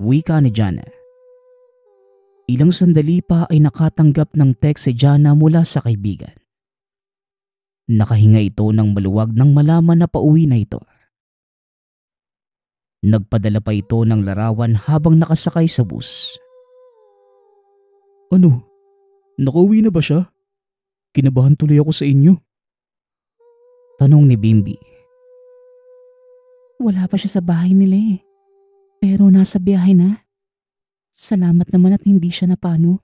Wika ni Jana. Ilang sandali pa ay nakatanggap ng text si Jana mula sa kaibigan. Nakahinga ito ng maluwag nang malaman na pauwi na ito. Nagpadala pa ito ng larawan habang nakasakay sa bus. Ano? Nakauwi na ba siya? Kinabahan tuloy ako sa inyo. Tanong ni Bimbi. Wala pa siya sa bahay nila eh. Pero nasa biyahe na. Salamat naman at hindi siya napano.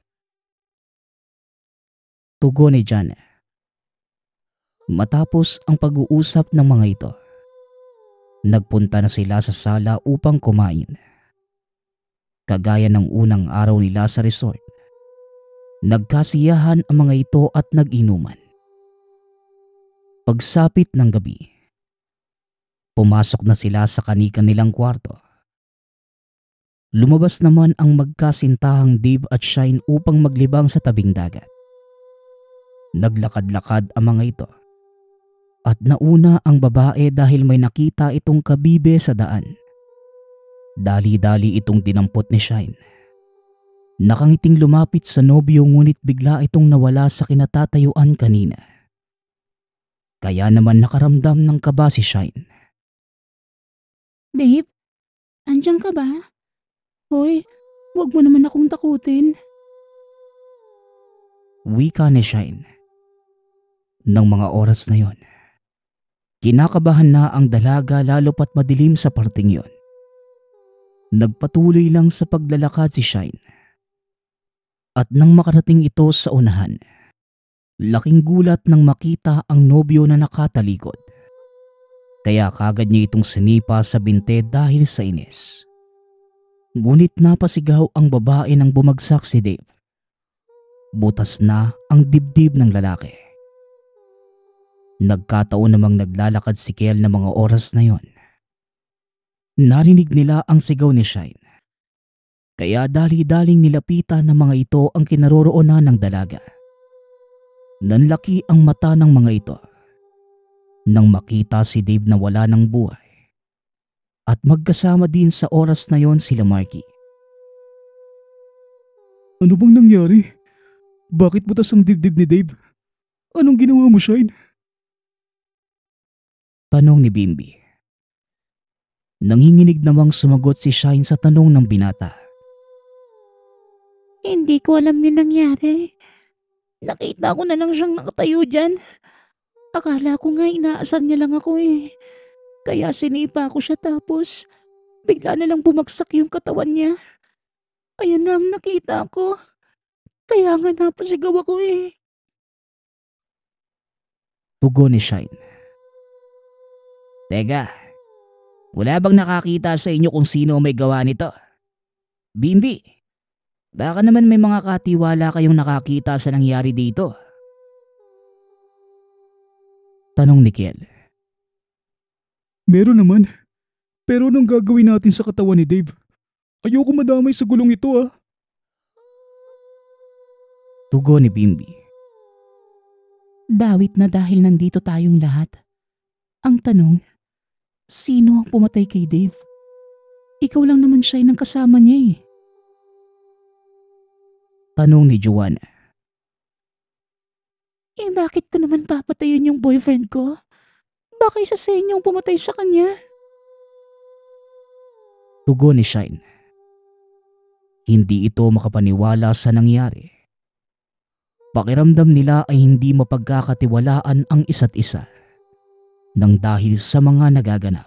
Tugo ni Janet. Matapos ang pag-uusap ng mga ito, nagpunta na sila sa sala upang kumain. Kagaya ng unang araw nila sa resort, nagkasiyahan ang mga ito at nag-inuman. Pagsapit ng gabi, pumasok na sila sa kanika nilang kwarto Lumabas naman ang magkasintahang Dave at Shine upang maglibang sa tabing dagat. Naglakad-lakad ang mga ito. At nauna ang babae dahil may nakita itong kabibe sa daan. Dali-dali itong dinampot ni Shine. Nakangiting lumapit sa nobyo ngunit bigla itong nawala sa kinatatayuan kanina. Kaya naman nakaramdam ng kaba si Shine. Dave, andyan ka ba? Hoy, huwag mo naman akong takutin. Wika ni Shine. Nang mga oras na yon, kinakabahan na ang dalaga lalo pat madilim sa parting yon. Nagpatuloy lang sa paglalakad si Shine. At nang makarating ito sa unahan, laking gulat nang makita ang nobyo na nakatalikod. Kaya kagad niya itong sinipa sa binte dahil sa inis. Ngunit napasigaw ang babae nang bumagsak si Dave. Butas na ang dibdib ng lalaki. Nagkataon namang naglalakad si Kel ng mga oras na yon. Narinig nila ang sigaw ni Shine. Kaya dali-daling nilapitan ng mga ito ang kinaroroonan ng dalaga. Nanlaki ang mata ng mga ito. Nang makita si Dave na wala ng buhay, at magkasama din sa oras na yon sila Marky. Ano bang nangyari? Bakit butas ang dibdib ni Dave? Anong ginawa mo, Shine? Tanong ni Bimbi. Nanginginig namang sumagot si Shine sa tanong ng binata. Hindi ko alam yung nangyari. Nakita ko na lang siyang nakatayo dyan. Akala ko nga inaasar niya lang ako eh. Kaya sinipa ko siya tapos bigla na lang bumagsak yung katawan niya. Ayun na ang nakita ko. Kaya nga napasigaw ako eh. Pugo ni Shine. Tega, wala bang nakakita sa inyo kung sino may gawa nito? Bimbi, baka naman may mga katiwala kayong nakakita sa nangyari dito. Tanong ni Kiel. Meron naman. Pero anong gagawin natin sa katawan ni Dave? Ayoko madamay sa gulong ito ah. Tugo ni Bimbi. Dawit na dahil nandito tayong lahat. Ang tanong, sino ang pumatay kay Dave? Ikaw lang naman siya ng kasama niya eh. Tanong ni Joanna. Eh bakit ko naman papatayin yung boyfriend ko? baka kaysa sa inyong pumatay sa kanya. Tugo ni Shine. Hindi ito makapaniwala sa nangyari. Pakiramdam nila ay hindi mapagkakatiwalaan ang isa't isa nang dahil sa mga nagaganap.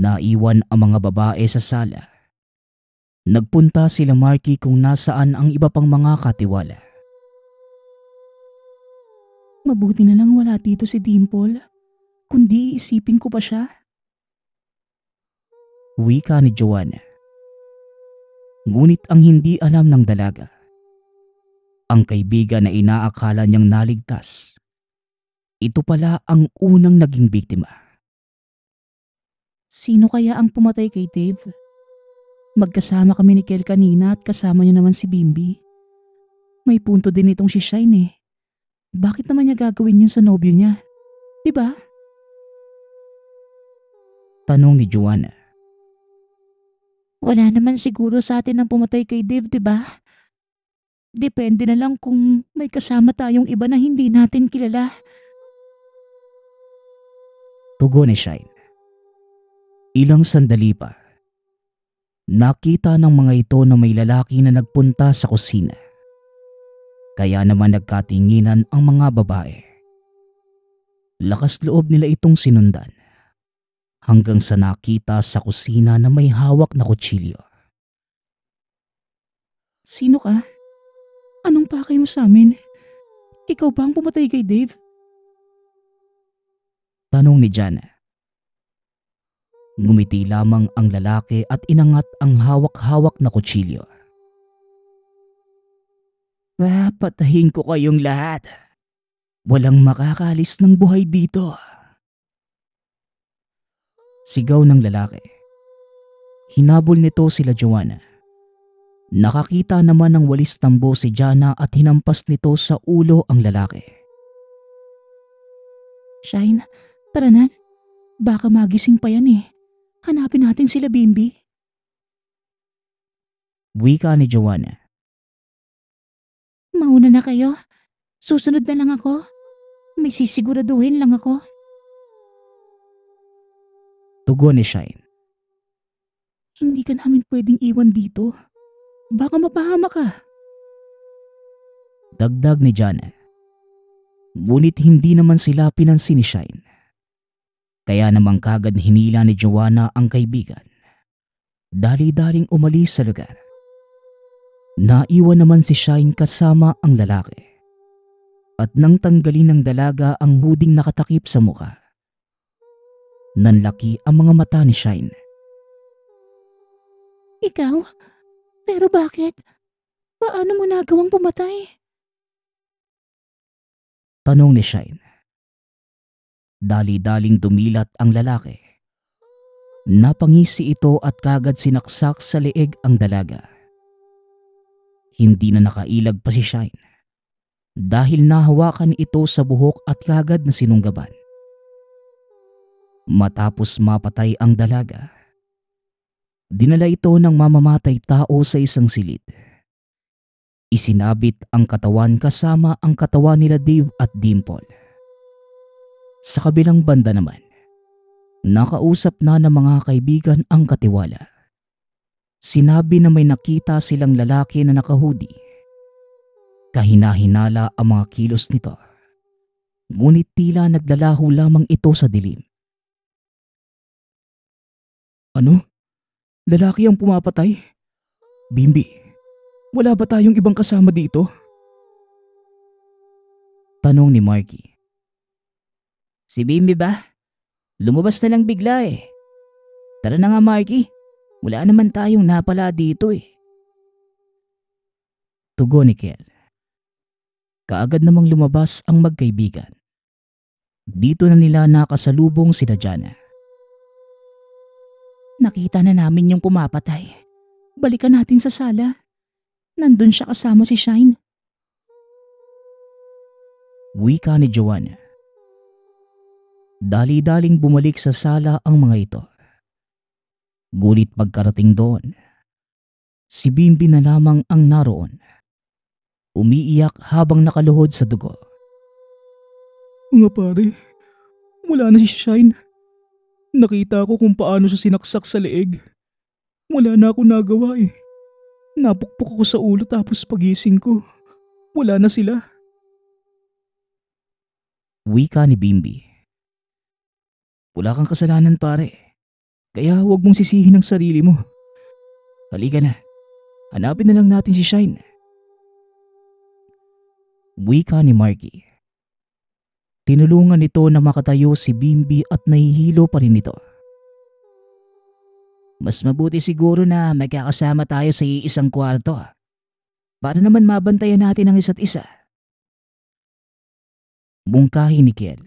Naiwan ang mga babae sa sala. Nagpunta sila Marky kung nasaan ang iba pang mga katiwala. Mabuti na lang wala dito si Dimple, kundi iisipin ko pa siya. Wika ni Joanna. Ngunit ang hindi alam ng dalaga, ang kaibigan na inaakala niyang naligtas, ito pala ang unang naging biktima. Sino kaya ang pumatay kay Dave? Magkasama kami ni Kel kanina at kasama niya naman si Bimby. May punto din itong si Shine eh. Bakit naman niya gagawin yun sa nobyo niya? Di ba? Tanong ni Joanna. Wala naman siguro sa atin ang pumatay kay Dave, di ba? Depende na lang kung may kasama tayong iba na hindi natin kilala. Tugo ni Shine. Ilang sandali pa, nakita ng mga ito na may lalaki na nagpunta sa kusina. Kaya naman nagkatinginan ang mga babae. Lakas loob nila itong sinundan. Hanggang sa nakita sa kusina na may hawak na kutsilyo. Sino ka? Anong pakay mo sa amin? Ikaw ba ang pumatay kay Dave? Tanong ni Jana. Ngumiti lamang ang lalaki at inangat ang hawak-hawak na kutsilyo. Papatahin ko kayong lahat. Walang makakalis ng buhay dito. Sigaw ng lalaki. Hinabol nito sila Joanna. Nakakita naman ng walis tambo si Jana at hinampas nito sa ulo ang lalaki. Shine, tara na. Baka magising pa yan eh. Hanapin natin sila Bimbi. Wika ni Joanna. Mauna na kayo. Susunod na lang ako. May sisiguraduhin lang ako. Tugon ni Shine. Hindi ka namin pwedeng iwan dito. Baka mapahama ka. Dagdag ni Jana. Ngunit hindi naman sila pinansin ni Shine. Kaya namang kagad hinila ni Joanna ang kaibigan. Dali-daling umalis sa lugar. Naiwan naman si Shine kasama ang lalaki. At nang tanggalin ng dalaga ang huding nakatakip sa mukha. Nanlaki ang mga mata ni Shine. Ikaw? Pero bakit? Paano mo nagawang pumatay? Tanong ni Shine. Dali-daling dumilat ang lalaki. Napangisi ito at kagad sinaksak sa leeg ang dalaga hindi na nakailag pa si Shine dahil nahawakan ito sa buhok at kagad na sinunggaban. Matapos mapatay ang dalaga, dinala ito ng mamamatay tao sa isang silid. Isinabit ang katawan kasama ang katawan nila Dave at Dimple. Sa kabilang banda naman, nakausap na ng mga kaibigan ang katiwala. Sinabi na may nakita silang lalaki na nakahudi. Kahinahinala ang mga kilos nito. Ngunit tila naglalaho lamang ito sa dilim. Ano? Lalaki ang pumapatay? Bimbi, wala ba tayong ibang kasama dito? Tanong ni Marky. Si Bimbi ba? Lumabas na lang bigla eh. Tara na nga Marky, wala naman tayong napala dito eh. Tugo ni Kel. Kaagad namang lumabas ang magkaibigan. Dito na nila nakasalubong si Dajana. Nakita na namin yung pumapatay. Balikan natin sa sala. Nandun siya kasama si Shine. Wika ni Joanna. Dali-daling bumalik sa sala ang mga ito. Gulit pagkarating doon. Si Bimbi na lamang ang naroon. Umiiyak habang nakaluhod sa dugo. Nga pare, wala na si Shine. Nakita ko kung paano siya sinaksak sa leeg. Wala na ako nagawa eh. Napukpok ako sa ulo tapos pagising ko. Wala na sila. Wika ni Bimbi. Wala kang kasalanan pare. Kaya huwag mong sisihin ang sarili mo. Halika na. Hanapin na lang natin si Shine. Wika ni Margie. Tinulungan nito na makatayo si Bimbi at nahihilo pa rin ito. Mas mabuti siguro na magkakasama tayo sa iisang kwarto. Para naman mabantayan natin ang isa't isa. Bungkahi ni Kel.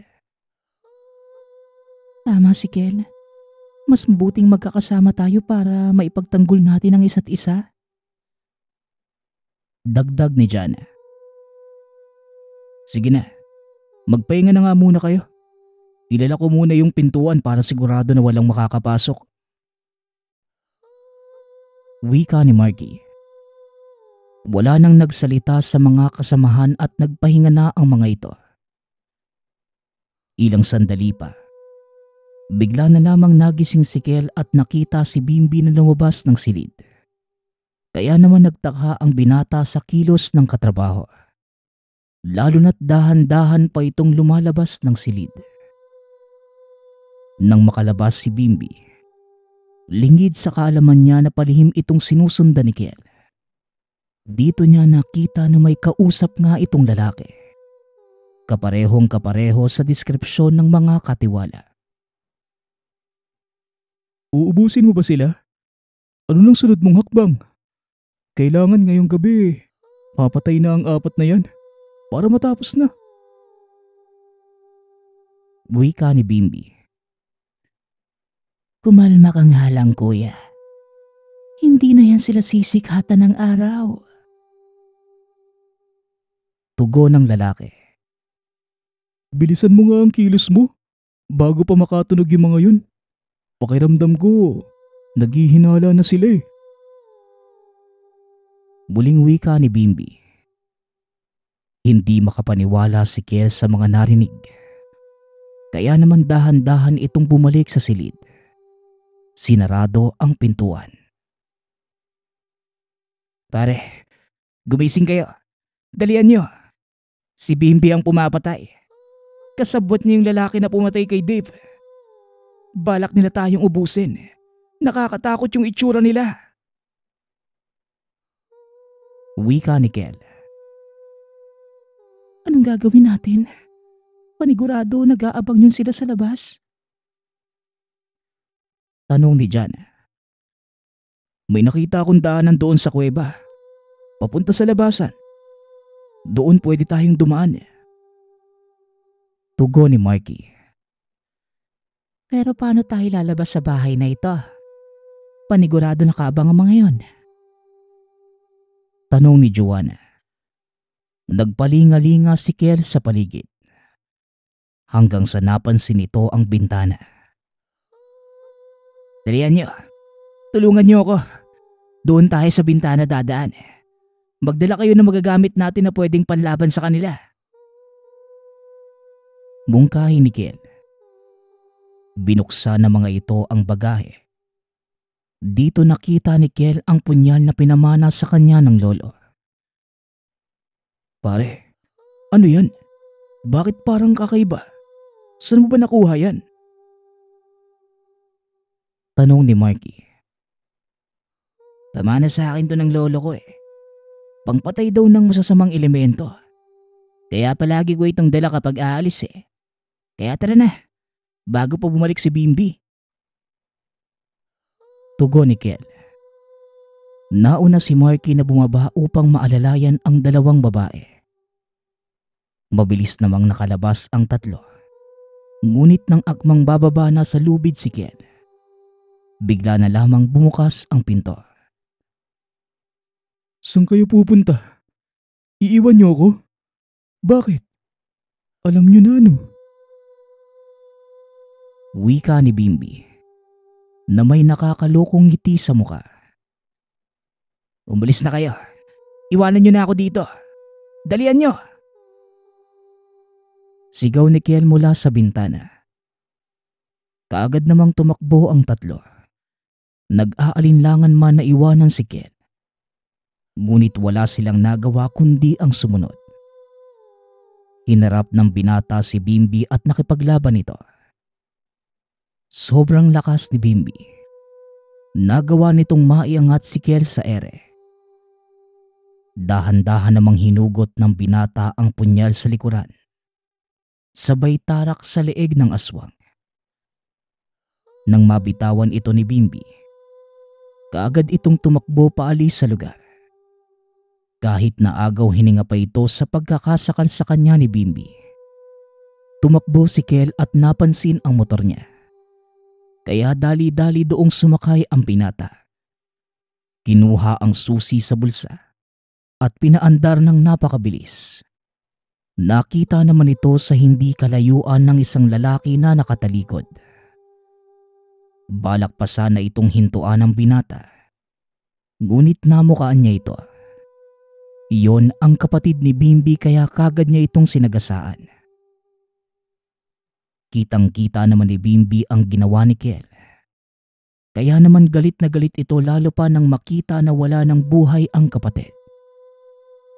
Tama si Kel mas mabuting magkakasama tayo para maipagtanggol natin ang isa't isa. Dagdag ni Jana. Sige na, magpahinga na nga muna kayo. Ilalako muna yung pintuan para sigurado na walang makakapasok. Wika ni Marky. Wala nang nagsalita sa mga kasamahan at nagpahinga na ang mga ito. Ilang sandali pa Bigla na lamang nagising si Kel at nakita si Bimbi na lumabas ng silid. Kaya naman nagtaka ang binata sa kilos ng katrabaho. Lalo na't dahan-dahan pa itong lumalabas ng silid. Nang makalabas si Bimbi, lingid sa kaalaman niya na palihim itong sinusunda ni Kel. Dito niya nakita na may kausap nga itong lalaki. Kaparehong kapareho sa deskripsyon ng mga katiwala. Uubusin mo ba sila? Ano nang sunod mong hakbang? Kailangan ngayong gabi, papatay na ang apat na yan para matapos na. Wika ni Bimbi. Kumalma kang halang kuya. Hindi na yan sila sisikhatan ng araw. Tugo ng lalaki. Bilisan mo nga ang kilos mo bago pa makatunog yung mga yun. Pakiramdam ko, naghihinala na sila eh. Muling wika ni Bimbi. Hindi makapaniwala si Kel sa mga narinig. Kaya naman dahan-dahan itong bumalik sa silid. Sinarado ang pintuan. Pare, gumising kayo. Dalian nyo. Si Bimbi ang pumapatay. Kasabot niyo yung lalaki na pumatay kay Dave. Balak nila tayong ubusin. Nakakatakot yung itsura nila. Wika ni Kel. Anong gagawin natin? Panigurado nag-aabang yun sila sa labas. Tanong ni Jan. May nakita akong daanan doon sa kuweba. Papunta sa labasan. Doon pwede tayong dumaan. Tugo ni Mikey. Pero paano tayo lalabas sa bahay na ito? Panigurado na kaabang ang mga yon. Tanong ni Joanna. Nagpalingalinga si Kel sa paligid. Hanggang sa napansin nito ang bintana. Dalian niyo. Tulungan niyo ako. Doon tayo sa bintana dadaan. Magdala kayo ng magagamit natin na pwedeng panlaban sa kanila. Bungkahi ni Kel. Binuksan ng mga ito ang bagahe. Dito nakita ni Kel ang punyal na pinamana sa kanya ng lolo. Pare, ano yan? Bakit parang kakaiba? Saan mo ba nakuha yan? Tanong ni Marky. Tama na sa akin to ng lolo ko eh. Pangpatay daw ng masasamang elemento. Kaya palagi ko itong dala kapag aalis eh. Kaya tara na, bago pa bumalik si Bimbi. Tugon ni Kel. Nauna si Marky na bumaba upang maalalayan ang dalawang babae. Mabilis namang nakalabas ang tatlo. Ngunit nang akmang bababa na sa lubid si Kel, bigla na lamang bumukas ang pinto. Saan kayo pupunta? Iiwan niyo ako? Bakit? Alam niyo na ano? Wika ni Bimbi na may nakakalokong ngiti sa muka. Umalis na kayo. Iwanan nyo na ako dito. Dalian nyo! Sigaw ni Kiel mula sa bintana. Kaagad namang tumakbo ang tatlo. Nag-aalinlangan man na iwanan si Kiel. Ngunit wala silang nagawa kundi ang sumunod. Hinarap ng binata si Bimbi at nakipaglaban ito. Sobrang lakas ni Bimbi. Nagawa nitong maiangat si Kiel sa ere. Dahan-dahan namang hinugot ng binata ang punyal sa likuran. Sabay tarak sa leeg ng aswang. Nang mabitawan ito ni Bimbi, kaagad itong tumakbo paalis sa lugar. Kahit na agaw hininga pa ito sa pagkakasakal sa kanya ni Bimbi. Tumakbo si Kel at napansin ang motor niya kaya dali-dali doong sumakay ang binata. Kinuha ang susi sa bulsa at pinaandar ng napakabilis. Nakita naman ito sa hindi kalayuan ng isang lalaki na nakatalikod. Balak pa sana itong hintuan ng binata. Ngunit namukaan niya ito. Iyon ang kapatid ni Bimbi kaya kagad niya itong sinagasaan. Kitang-kita naman ni Bimbi ang ginawa ni Kel. Kaya naman galit na galit ito lalo pa nang makita na wala ng buhay ang kapatid.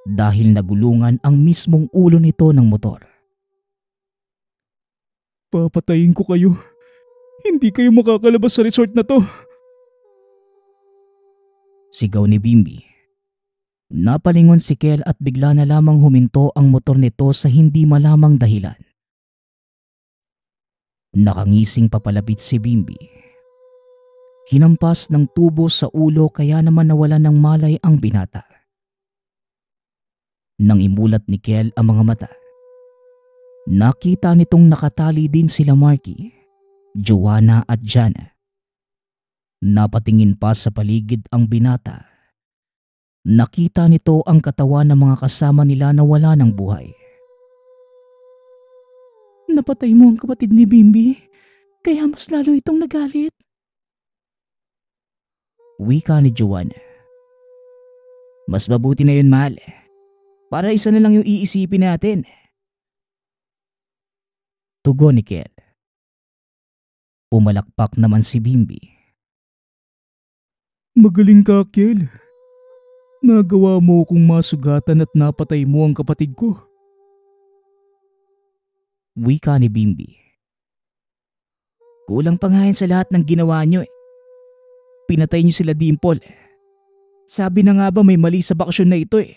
Dahil nagulungan ang mismong ulo nito ng motor. Papatayin ko kayo. Hindi kayo makakalabas sa resort na to. Sigaw ni Bimbi. Napalingon si Kel at bigla na lamang huminto ang motor nito sa hindi malamang dahilan. Nakangising papalapit si Bimbi. Hinampas ng tubo sa ulo kaya naman nawala ng malay ang binata. Nang imulat ni Kel ang mga mata, nakita nitong nakatali din sila Marky, Joanna at Jana. Napatingin pa sa paligid ang binata. Nakita nito ang katawan ng mga kasama nila na wala ng buhay. Napatay mo ang kapatid ni Bimbi, kaya mas lalo itong nagalit. Wika ni Joanna. Mas mabuti na yun, mahal. Para isa na lang yung iisipin natin. Tugon ni Kel. Pumalakpak naman si Bimbi. Magaling ka, Kel. Nagawa mo kong masugatan at napatay mo ang kapatid ko. Wika ni Bimbi. Kulang pa sa lahat ng ginawa nyo eh. Pinatay nyo sila Dimple. Sabi na nga ba may mali sa bakasyon na ito eh.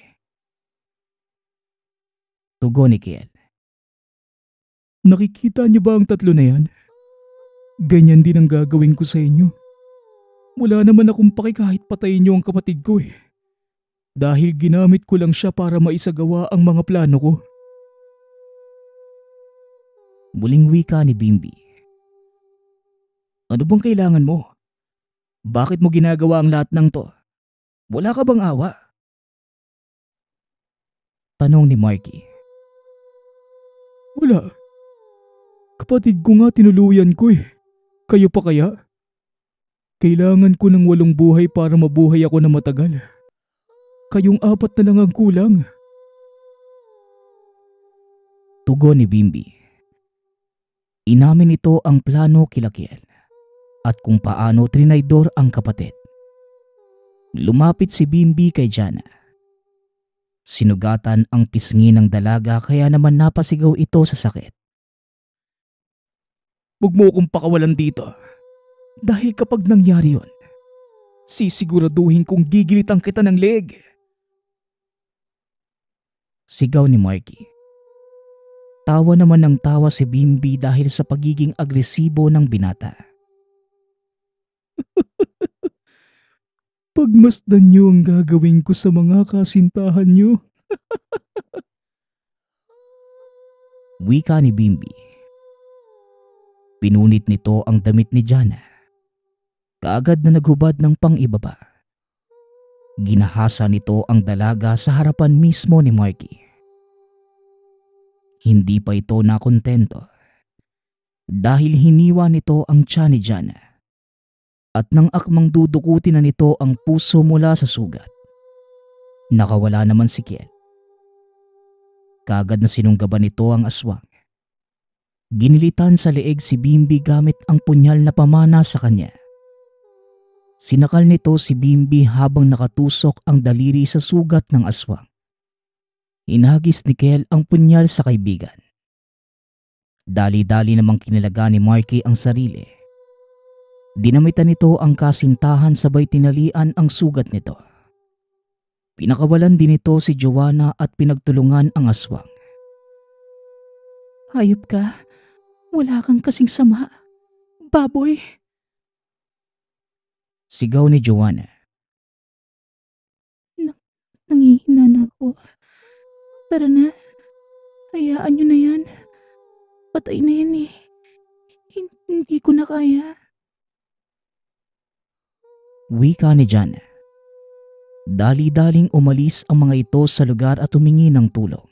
Tugon ni Kiel. Nakikita niyo ba ang tatlo na yan? Ganyan din ang gagawin ko sa inyo. Wala naman akong paki kahit patayin niyo ang kapatid ko eh. Dahil ginamit ko lang siya para maisagawa ang mga plano ko. Muling wika ni Bimbi. Ano bang kailangan mo? Bakit mo ginagawa ang lahat ng to? Wala ka bang awa? Tanong ni Marky. Wala. Kapatid ko nga tinuluyan ko eh. Kayo pa kaya? Kailangan ko ng walong buhay para mabuhay ako na matagal. Kayong apat na lang ang kulang. Tugo ni Bimbi. Inamin ito ang plano kilakiel at kung paano trinaydor ang kapatid. Lumapit si Bimbi kay Jana. Sinugatan ang pisngi ng dalaga kaya naman napasigaw ito sa sakit. Huwag mo kong pakawalan dito. Dahil kapag nangyari yon, sisiguraduhin kong gigilitan kita ng leg. Sigaw ni Marky. Tawa naman ng tawa si Bimbi dahil sa pagiging agresibo ng binata. [LAUGHS] Pagmasdan niyo ang gagawin ko sa mga kasintahan niyo. [LAUGHS] Wika ni Bimbi. Pinunit nito ang damit ni Jana. Kaagad na naghubad ng pangibaba. Ginahasa nito ang dalaga sa harapan mismo ni Marky. Hindi pa ito nakontento. Dahil hiniwa nito ang tiyan ni Jana. At nang akmang dudukutin na nito ang puso mula sa sugat. Nakawala naman si Kiel. Kagad na sinunggaban nito ang aswang. Ginilitan sa leeg si Bimbi gamit ang punyal na pamana sa kanya. Sinakal nito si Bimbi habang nakatusok ang daliri sa sugat ng aswang. Inagis ni Kel ang punyal sa kaibigan. Dali-dali namang kinalaga ni Marky ang sarili. Dinamitan nito ang kasintahan sabay tinalian ang sugat nito. Pinakawalan din ito si Joanna at pinagtulungan ang aswang. Hayop ka. Wala kang kasing sama. Baboy. Sigaw ni Joanna. Nang nangihina na ako. Tara na. Hayaan nyo na yan. Patay na yan eh. Hindi ko na kaya. Wika ni Jana. Dali-daling umalis ang mga ito sa lugar at humingi ng tulong.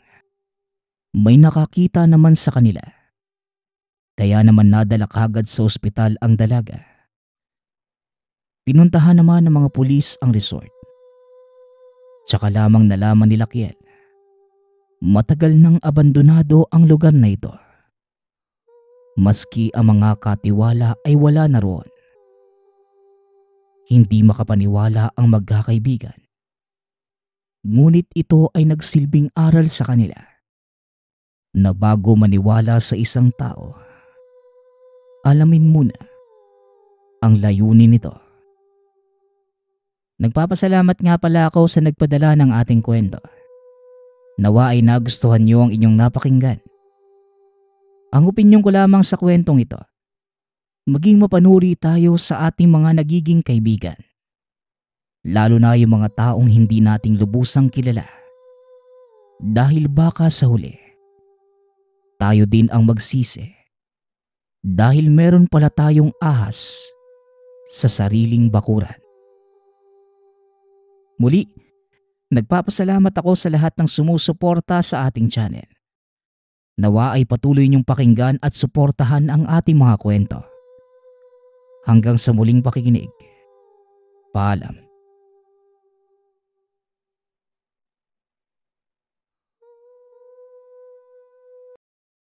May nakakita naman sa kanila. Kaya naman nadala kagad sa ospital ang dalaga. Pinuntahan naman ng mga pulis ang resort. Tsaka lamang nalaman nila Kiel Matagal nang abandonado ang lugar na ito. Maski ang mga katiwala ay wala na roon. Hindi makapaniwala ang magkakaibigan. Ngunit ito ay nagsilbing aral sa kanila na bago maniwala sa isang tao, alamin muna ang layunin nito. Nagpapasalamat nga pala ako sa nagpadala ng ating kwento. Nawa ay nagustuhan niyo ang inyong napakinggan. Ang opinyon ko lamang sa kwentong ito, maging mapanuri tayo sa ating mga nagiging kaibigan. Lalo na yung mga taong hindi nating lubusang kilala. Dahil baka sa huli, tayo din ang magsisi. Dahil meron pala tayong ahas sa sariling bakuran. Muli, Nagpapasalamat ako sa lahat ng sumusuporta sa ating channel. Nawa ay patuloy niyong pakinggan at suportahan ang ating mga kwento. Hanggang sa muling pakikinig. Paalam.